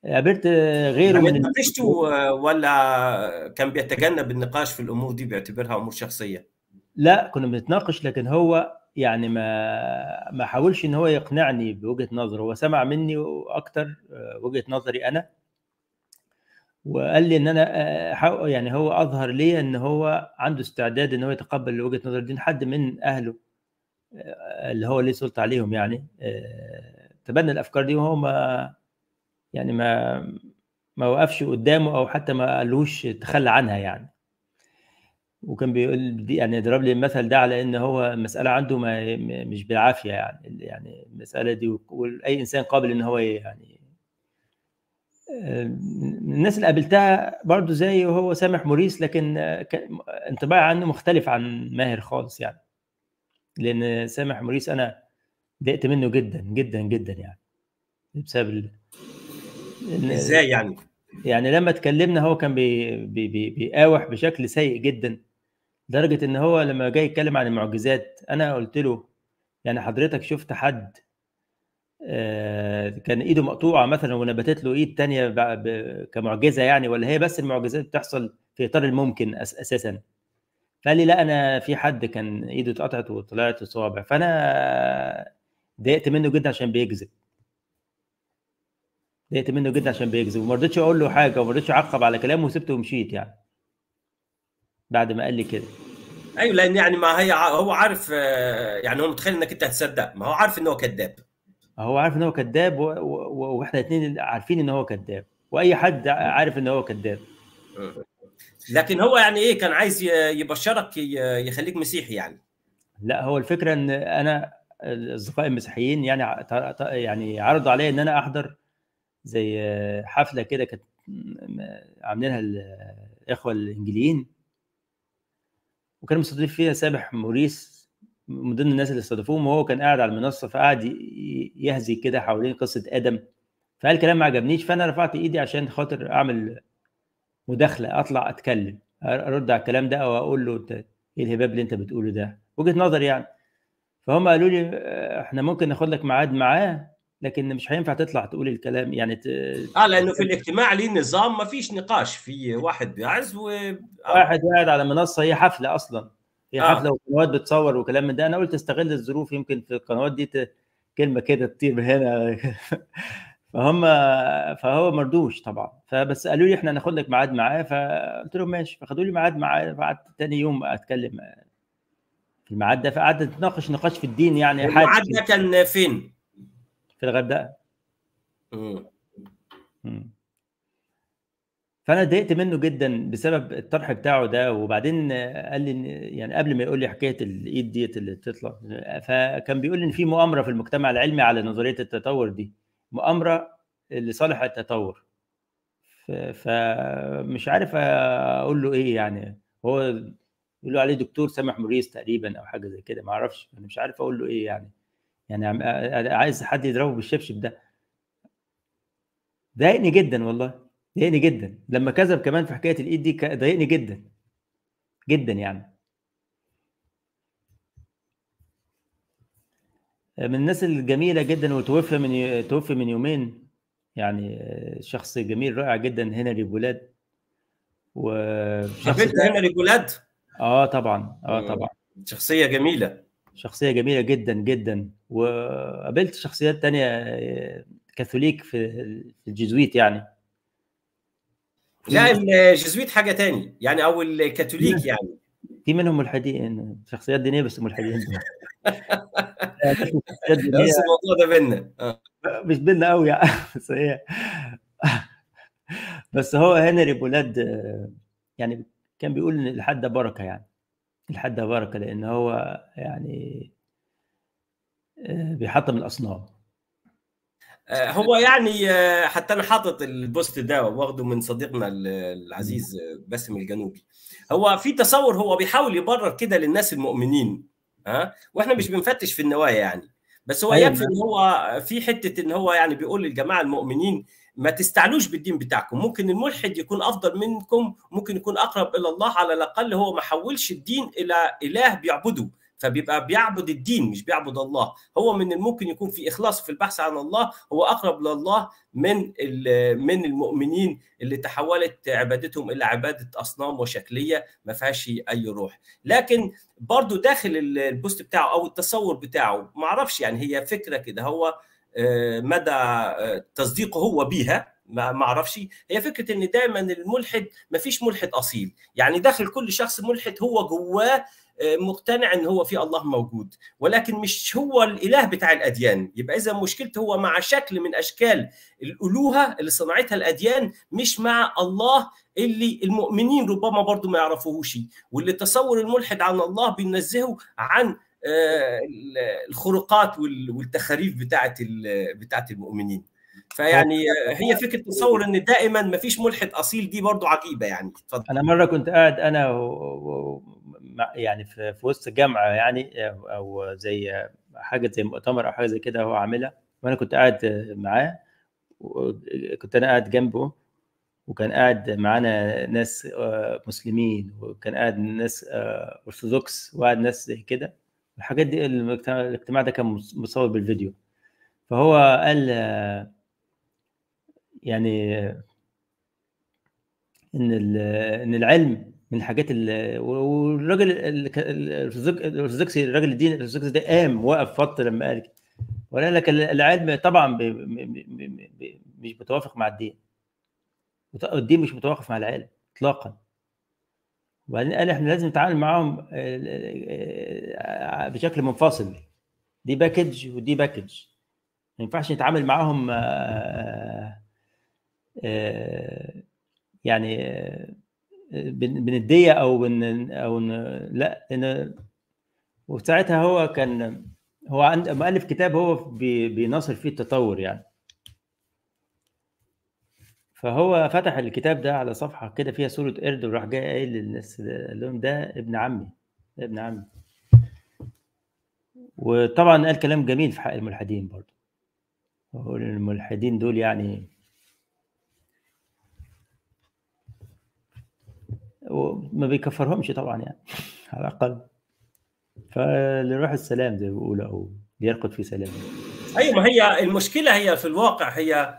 قابلت غيره يعني من ناقشته ولا كان بيتجنب النقاش في الامور دي بيعتبرها امور شخصيه لا كنا بنتناقش لكن هو يعني ما ما حاولش ان هو يقنعني بوجهه نظره هو سمع مني اكتر آه، وجهه نظري انا وقال لي ان انا آه، يعني هو اظهر لي ان هو عنده استعداد ان هو يتقبل وجهه نظر دين حد من اهله آه، اللي هو ليه سلطه عليهم يعني تبنى الافكار دي وهو ما يعني ما ما وقفش قدامه او حتى ما قالوش تخلى عنها يعني وكان بيقول دي يعني ضرب لي المثل ده على ان هو المساله عنده ما مش بالعافيه يعني يعني المساله دي واي انسان قابل ان هو يعني آه، الناس اللي قابلتها برضه زي وهو سامح موريس لكن انطباعي عنه مختلف عن ماهر خالص يعني لان سامح موريس انا ضايقت منه جدا جدا جدا يعني بسبب ازاي يعني يعني لما اتكلمنا هو كان بي بي بي بشكل سيء جدا لدرجه ان هو لما جاي يتكلم عن المعجزات انا قلت له يعني حضرتك شفت حد آه، كان ايده مقطوعه مثلا ونبتت له ايد تانية كمعجزه يعني ولا هي بس المعجزات بتحصل في اطار الممكن اساسا فقال لي لا انا في حد كان ايده اتقطعت وطلعت صوابع فانا ضايقت منه جدا عشان بيكذب ضايقت منه جدا عشان بيكذب وما رضيتش اقول له حاجه وما رضيتش اعقب على كلامه وسبته ومشيت يعني بعد ما قال لي كده ايوه لان يعني ما هي هو عارف آه، يعني هو متخيل انك انت هتصدق ما هو عارف ان هو كذاب هو عارف ان هو كذاب واحنا الاثنين عارفين ان هو كذاب واي حد عارف ان هو كذاب لكن هو يعني ايه كان عايز يبشرك يخليك مسيحي يعني لا هو الفكره ان انا اصدقائي المسيحيين يعني يعني عرضوا عليا ان انا احضر زي حفله كده كانت عاملينها الاخوه الانجليين وكان مستضيف فيها سابح موريس من ضمن الناس اللي استضافوهم وهو كان قاعد على المنصه فقعد يهزي كده حوالين قصه ادم فقال كلام ما عجبنيش فانا رفعت ايدي عشان خاطر اعمل مداخله اطلع اتكلم ارد على الكلام ده او اقول له ايه الهباب اللي انت بتقوله ده وجهه نظر يعني فهم قالوا لي آه، احنا ممكن ناخد لك ميعاد معاه لكن مش هينفع تطلع تقول الكلام يعني ت... اه لانه في الاجتماع ليه نظام ما فيش نقاش في واحد بيعز و آه. واحد قاعد على منصه هي حفله اصلا هي آه. حفله وقنوات بتصور وكلام من ده انا قلت استغل الظروف يمكن في القنوات دي ت... كلمه كده تطير هنا فهم فهو ما طبعا فبس قالوا لي احنا هناخد لك ميعاد معاه فقلت لهم ماشي فخدوا لي ميعاد معاه بعد ثاني يوم اتكلم في الميعاد ده فقعدت تناقش نقاش في الدين يعني الميعاد ده كان فين؟ في الغردقه فانا ضايقت منه جدا بسبب الطرح بتاعه ده وبعدين قال لي يعني قبل ما يقول لي حكايه الايد ديت اللي بتطلع فكان بيقول لي ان في مؤامره في المجتمع العلمي على نظريه التطور دي مؤامره لصالح التطور فمش عارف اقول له ايه يعني هو له عليه دكتور سامح مريس تقريبا او حاجه زي كده ما اعرفش انا مش عارف اقول له ايه يعني يعني عايز حد يضربه بالشبشب ده ضايقني جدا والله ضايقني جدا لما كذب كمان في حكايه الايد دي ضايقني جدا جدا يعني من الناس الجميله جدا وتوفى من توفي من يومين يعني شخص جميل رائع جدا هنري بولاد وشخص هنري بولاد اه طبعا اه, آه، طبعا شخصيه جميله شخصيه جميله جدا جدا وقابلت شخصيات تانية آه، كاثوليك في الجزويت يعني لا الجزويت حاجه تاني يعني او الكاثوليك يعني في منهم ملحدين شخصيات دينيه بس ملحدين بس الموضوع ده بينا آه. مش بينا قوي يعني بس هو هنري بولاد آه، يعني كان بيقول ان الحد ده بركه يعني الحد بركه لان هو يعني آه، بيحطم الاصنام آه، هو يعني آه، حتى انا حاطط البوست ده واخده من صديقنا العزيز باسم الجنوبي هو في تصور هو بيحاول يبرر كده للناس المؤمنين ها واحنا مش بنفتش في النوايا يعني بس هو أيوة. يكفي ان هو في حته ان هو يعني بيقول للجماعه المؤمنين ما تستعلوش بالدين بتاعكم ممكن الملحد يكون افضل منكم ممكن يكون اقرب الى الله على الاقل هو ما حولش الدين الى اله بيعبده فبيبقى بيعبد الدين مش بيعبد الله هو من الممكن يكون في اخلاص في البحث عن الله هو اقرب لله من من المؤمنين اللي تحولت عبادتهم الى عباده اصنام وشكليه ما فيهاش اي روح لكن برضو داخل البوست بتاعه او التصور بتاعه ما اعرفش يعني هي فكره كده هو مدى تصديقه هو بيها ما اعرفش هي فكره ان دايما الملحد ما فيش ملحد اصيل يعني داخل كل شخص ملحد هو جواه مقتنع ان هو في الله موجود ولكن مش هو الاله بتاع الاديان يبقى اذا مشكلته هو مع شكل من اشكال الالوهه اللي صنعتها الاديان مش مع الله اللي المؤمنين ربما برضو ما يعرفوهوش واللي تصور الملحد عن الله بينزهه عن آه، الخروقات والتخاريف بتاعه بتاعه المؤمنين فيعني هي فكره تصور ان دائما ما فيش ملحد اصيل دي برضو عجيبه يعني اتفضل انا مره كنت قاعد انا و... و... يعني في, في وسط الجامعه يعني آه، او زي حاجه زي مؤتمر او حاجه زي كده هو عاملها وانا كنت قاعد معاه كنت انا قاعد جنبه وكان قاعد معانا ناس آه، مسلمين وكان قاعد ناس ارثوذكس وقاعد ناس زي كده الحاجات دي الاجتماع ده كان مصور بالفيديو فهو قال يعني ان ان العلم من الحاجات والراجل الارثوذكسي الراجل الدين الارثوذكسي ده قام وقف فط لما قال وقال لك العلم طبعا مش متوافق مع الدين الدين مش متوافق مع العلم اطلاقا وبعدين قال احنا لازم نتعامل معاهم آه، آه، آه، بشكل منفصل دي باكج ودي باكج ما ينفعش نتعامل معاهم يعني بنديه او بن او لا لان وساعتها هو كان هو مؤلف كتاب هو بيناصر فيه التطور يعني فهو فتح الكتاب ده على صفحة كده فيها صورة قرد وراح جاي قايل للناس قال لهم ده ابن عمي ابن عمي وطبعا قال كلام جميل في حق الملحدين برضه الملحدين دول يعني وما بيكفرهمش طبعا يعني على الاقل فلروح السلام زي ما بيقولوا او ليرقد في سلام ايوه ما هي المشكله هي في الواقع هي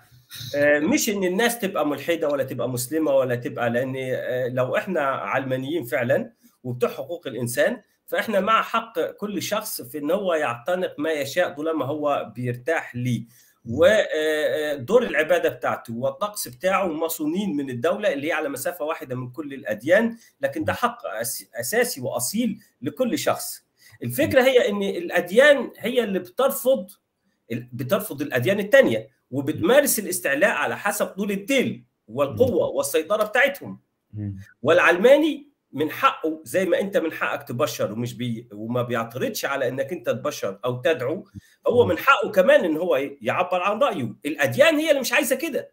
آه، مش ان الناس تبقى ملحده ولا تبقى مسلمه ولا تبقى لان آه، لو احنا علمانيين فعلا وبتوع حقوق الانسان فاحنا مع حق كل شخص في ان هو يعتنق ما يشاء طالما هو بيرتاح ليه ودور آه، العباده بتاعته والطقس بتاعه مصونين من الدوله اللي هي على مسافه واحده من كل الاديان لكن ده حق اساسي واصيل لكل شخص الفكره هي ان الاديان هي اللي بترفض بترفض الاديان الثانيه وبتمارس الاستعلاء على حسب طول الديل والقوه والسيطره بتاعتهم والعلماني من حقه زي ما انت من حقك تبشر ومش بي وما بيعترضش على انك انت تبشر او تدعو هو من حقه كمان ان هو يعبر عن رايه الاديان هي اللي مش عايزه كده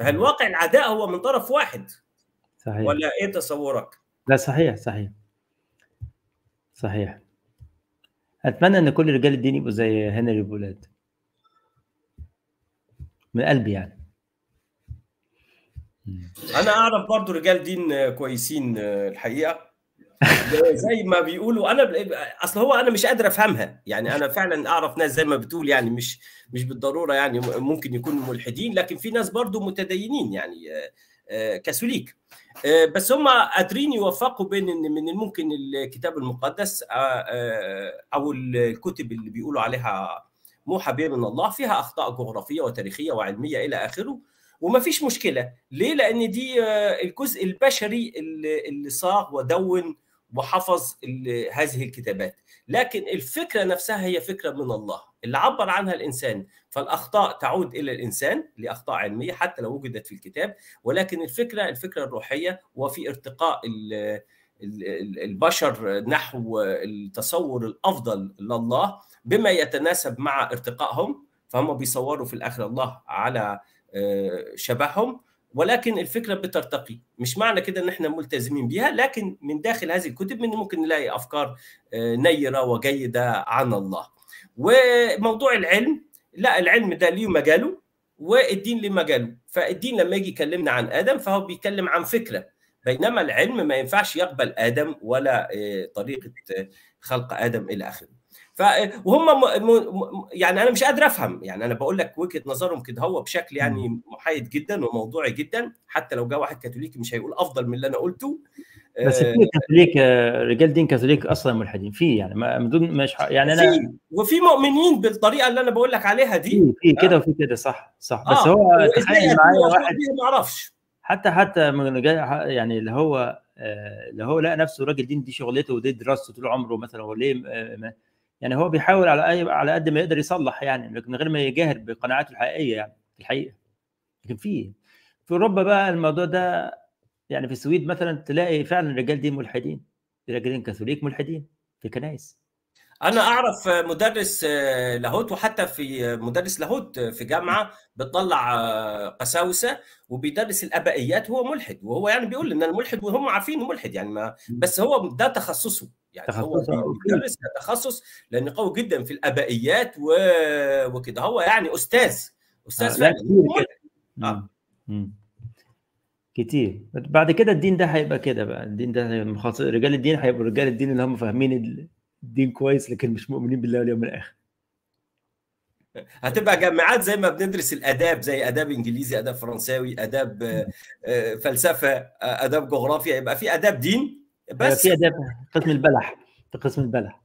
واقع العداء هو من طرف واحد صحيح ولا ايه تصورك لا صحيح صحيح صحيح اتمنى ان كل رجال الدين يبقوا زي هنري بولاد من قلبي يعني انا اعرف برضو رجال دين كويسين آه، الحقيقه آه، زي ما بيقولوا انا اصل هو انا مش قادر افهمها يعني انا فعلا اعرف ناس زي ما بتقول يعني مش مش بالضروره يعني ممكن يكونوا ملحدين لكن في ناس برضو متدينين يعني آه، كاثوليك بس هم قادرين يوفقوا بين ان من الممكن الكتاب المقدس او الكتب اللي بيقولوا عليها نوح من الله فيها اخطاء جغرافيه وتاريخيه وعلميه الى اخره وما فيش مشكله ليه لان دي آه، الجزء البشري اللي صاغ ودون وحفظ هذه الكتابات لكن الفكره نفسها هي فكره من الله اللي عبر عنها الانسان فالاخطاء تعود الى الانسان لاخطاء علميه حتى لو وجدت في الكتاب ولكن الفكره الفكره الروحيه وفي ارتقاء البشر نحو التصور الافضل لله بما يتناسب مع ارتقائهم فهم بيصوروا في الاخر الله على آه، شبههم ولكن الفكره بترتقي مش معنى كده ان احنا ملتزمين بيها لكن من داخل هذه الكتب من ممكن نلاقي افكار آه، نيره وجيده عن الله وموضوع العلم لا العلم ده ليه مجاله والدين ليه مجاله فالدين لما يجي يكلمنا عن ادم فهو بيتكلم عن فكره بينما العلم ما ينفعش يقبل ادم ولا آه، طريقه خلق ادم الى اخره وهم م... م... يعني انا مش قادر افهم يعني انا بقول لك وجهه نظرهم كده هو بشكل يعني محايد جدا وموضوعي جدا حتى لو جاء واحد كاثوليكي مش هيقول افضل من اللي انا قلته بس في آه، كاثوليك رجال دين كاثوليك اصلا ملحدين في يعني ما من مش يعني انا في وفي مؤمنين بالطريقه اللي انا بقول لك عليها دي في كده آه. وفي كده صح صح آه. بس هو تخيل معايا واحد ما اعرفش حتى حتى من يعني اللي هو آه، اللي هو لقى نفسه راجل دين دي شغلته ودي دراسته طول عمره مثلا هو ليه يعني هو بيحاول على أي على قد ما يقدر يصلح يعني لكن من غير ما يجاهر بقناعاته الحقيقيه يعني في الحقيقه لكن في في اوروبا بقى الموضوع ده يعني في السويد مثلا تلاقي فعلا الرجال دي ملحدين رجالين كاثوليك ملحدين في كنايس انا اعرف مدرس آه، لاهوت وحتى في مدرس لاهوت في جامعه بتطلع آه، قساوسه وبيدرس الابائيات هو ملحد وهو يعني بيقول ان الملحد وهم عارفين ملحد يعني ما بس هو ده تخصصه يعني تخصصه هو بيدرس تخصص لانه قوي جدا في الابائيات وكده هو يعني استاذ استاذ آه كتير آه. كتير بعد كده الدين ده هيبقى كده بقى الدين ده رجال الدين هيبقوا رجال الدين اللي هم فاهمين الدين كويس لكن مش مؤمنين بالله واليوم الاخر هتبقى جامعات زي ما بندرس الاداب زي اداب انجليزي اداب فرنساوي اداب آه، آه، فلسفه آه، اداب جغرافيا يبقى في اداب دين بس في اداب قسم البلح في قسم البلح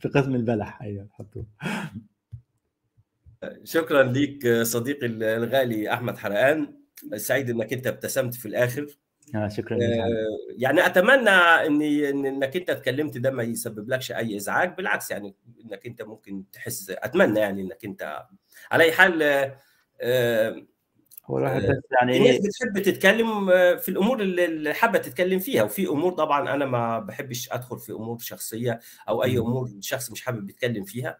في قسم البلح ايوه حطوه شكرا ليك صديقي الغالي احمد حرقان سعيد انك انت ابتسمت في الاخر آه شكرا آه يعني اتمنى اني انك انت اتكلمت ده ما يسببلكش اي ازعاج بالعكس يعني انك انت ممكن تحس اتمنى يعني انك انت على اي حال آه هو الواحد آه، يعني الناس بتحب تتكلم آه، في الامور اللي حابه تتكلم فيها وفي امور طبعا انا ما بحبش ادخل في امور شخصيه او اي امور الشخص مش حابب يتكلم فيها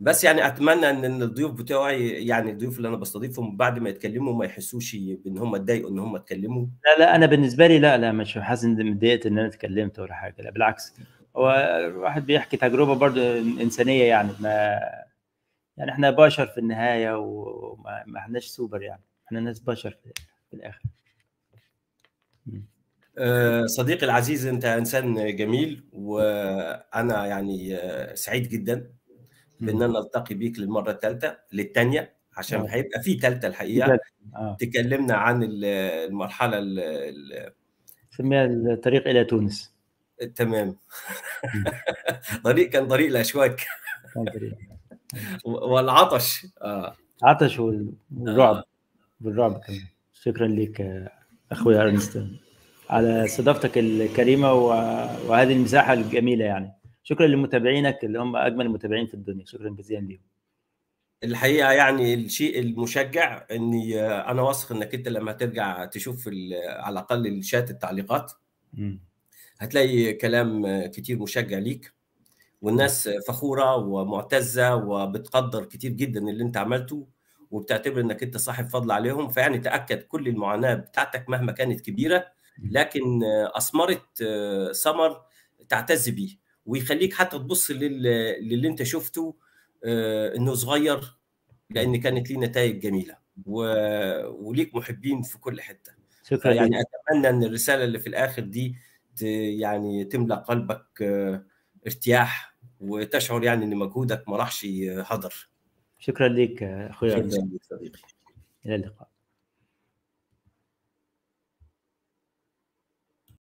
بس يعني اتمنى ان الضيوف بتوعي يعني الضيوف اللي انا بستضيفهم بعد ما يتكلموا ما يحسوش بان هم اتضايقوا ان هم اتكلموا لا لا انا بالنسبه لي لا لا مش حاسس ان اتضايقت ان انا اتكلمت ولا حاجه لا بالعكس هو الواحد بيحكي تجربه برضو انسانيه يعني ما يعني احنا بشر في النهايه وما احناش سوبر يعني احنا ناس بشر في الاخر آه، صديقي العزيز انت انسان جميل وانا يعني آه، سعيد جدا بدنا نلتقي بيك للمره الثالثه للثانيه عشان آه. هيبقى في ثالثه الحقيقه آه. تكلمنا عن المرحله ال سميها الطريق الى تونس تمام طريق كان طريق الاشواك والعطش آه. عطش والرعب آه. بالرعب شكرا لك اخوي ارنستون على استضافتك الكريمه وهذه المساحه الجميله يعني شكرا لمتابعينك اللي هم اجمل المتابعين في الدنيا شكرا جزيلا ليهم الحقيقه يعني الشيء المشجع اني آه، انا واثق انك انت لما ترجع تشوف آه، على الاقل الشات التعليقات هتلاقي كلام آه، كتير مشجع ليك والناس فخوره ومعتزه وبتقدر كتير جدا اللي انت عملته وبتعتبر انك انت صاحب فضل عليهم فيعني تاكد كل المعاناه بتاعتك مهما كانت كبيره لكن اثمرت ثمر تعتز بيه ويخليك حتى تبص لل... للي انت شفته آه، انه صغير لان كانت ليه نتائج جميله و... وليك محبين في كل حته شكرا يعني اتمنى ان الرساله اللي في الاخر دي ت... يعني تملا قلبك آه، ارتياح وتشعر يعني ان مجهودك ما راحش هدر شكرا لك اخويا شكرا لك صديقي الى اللقاء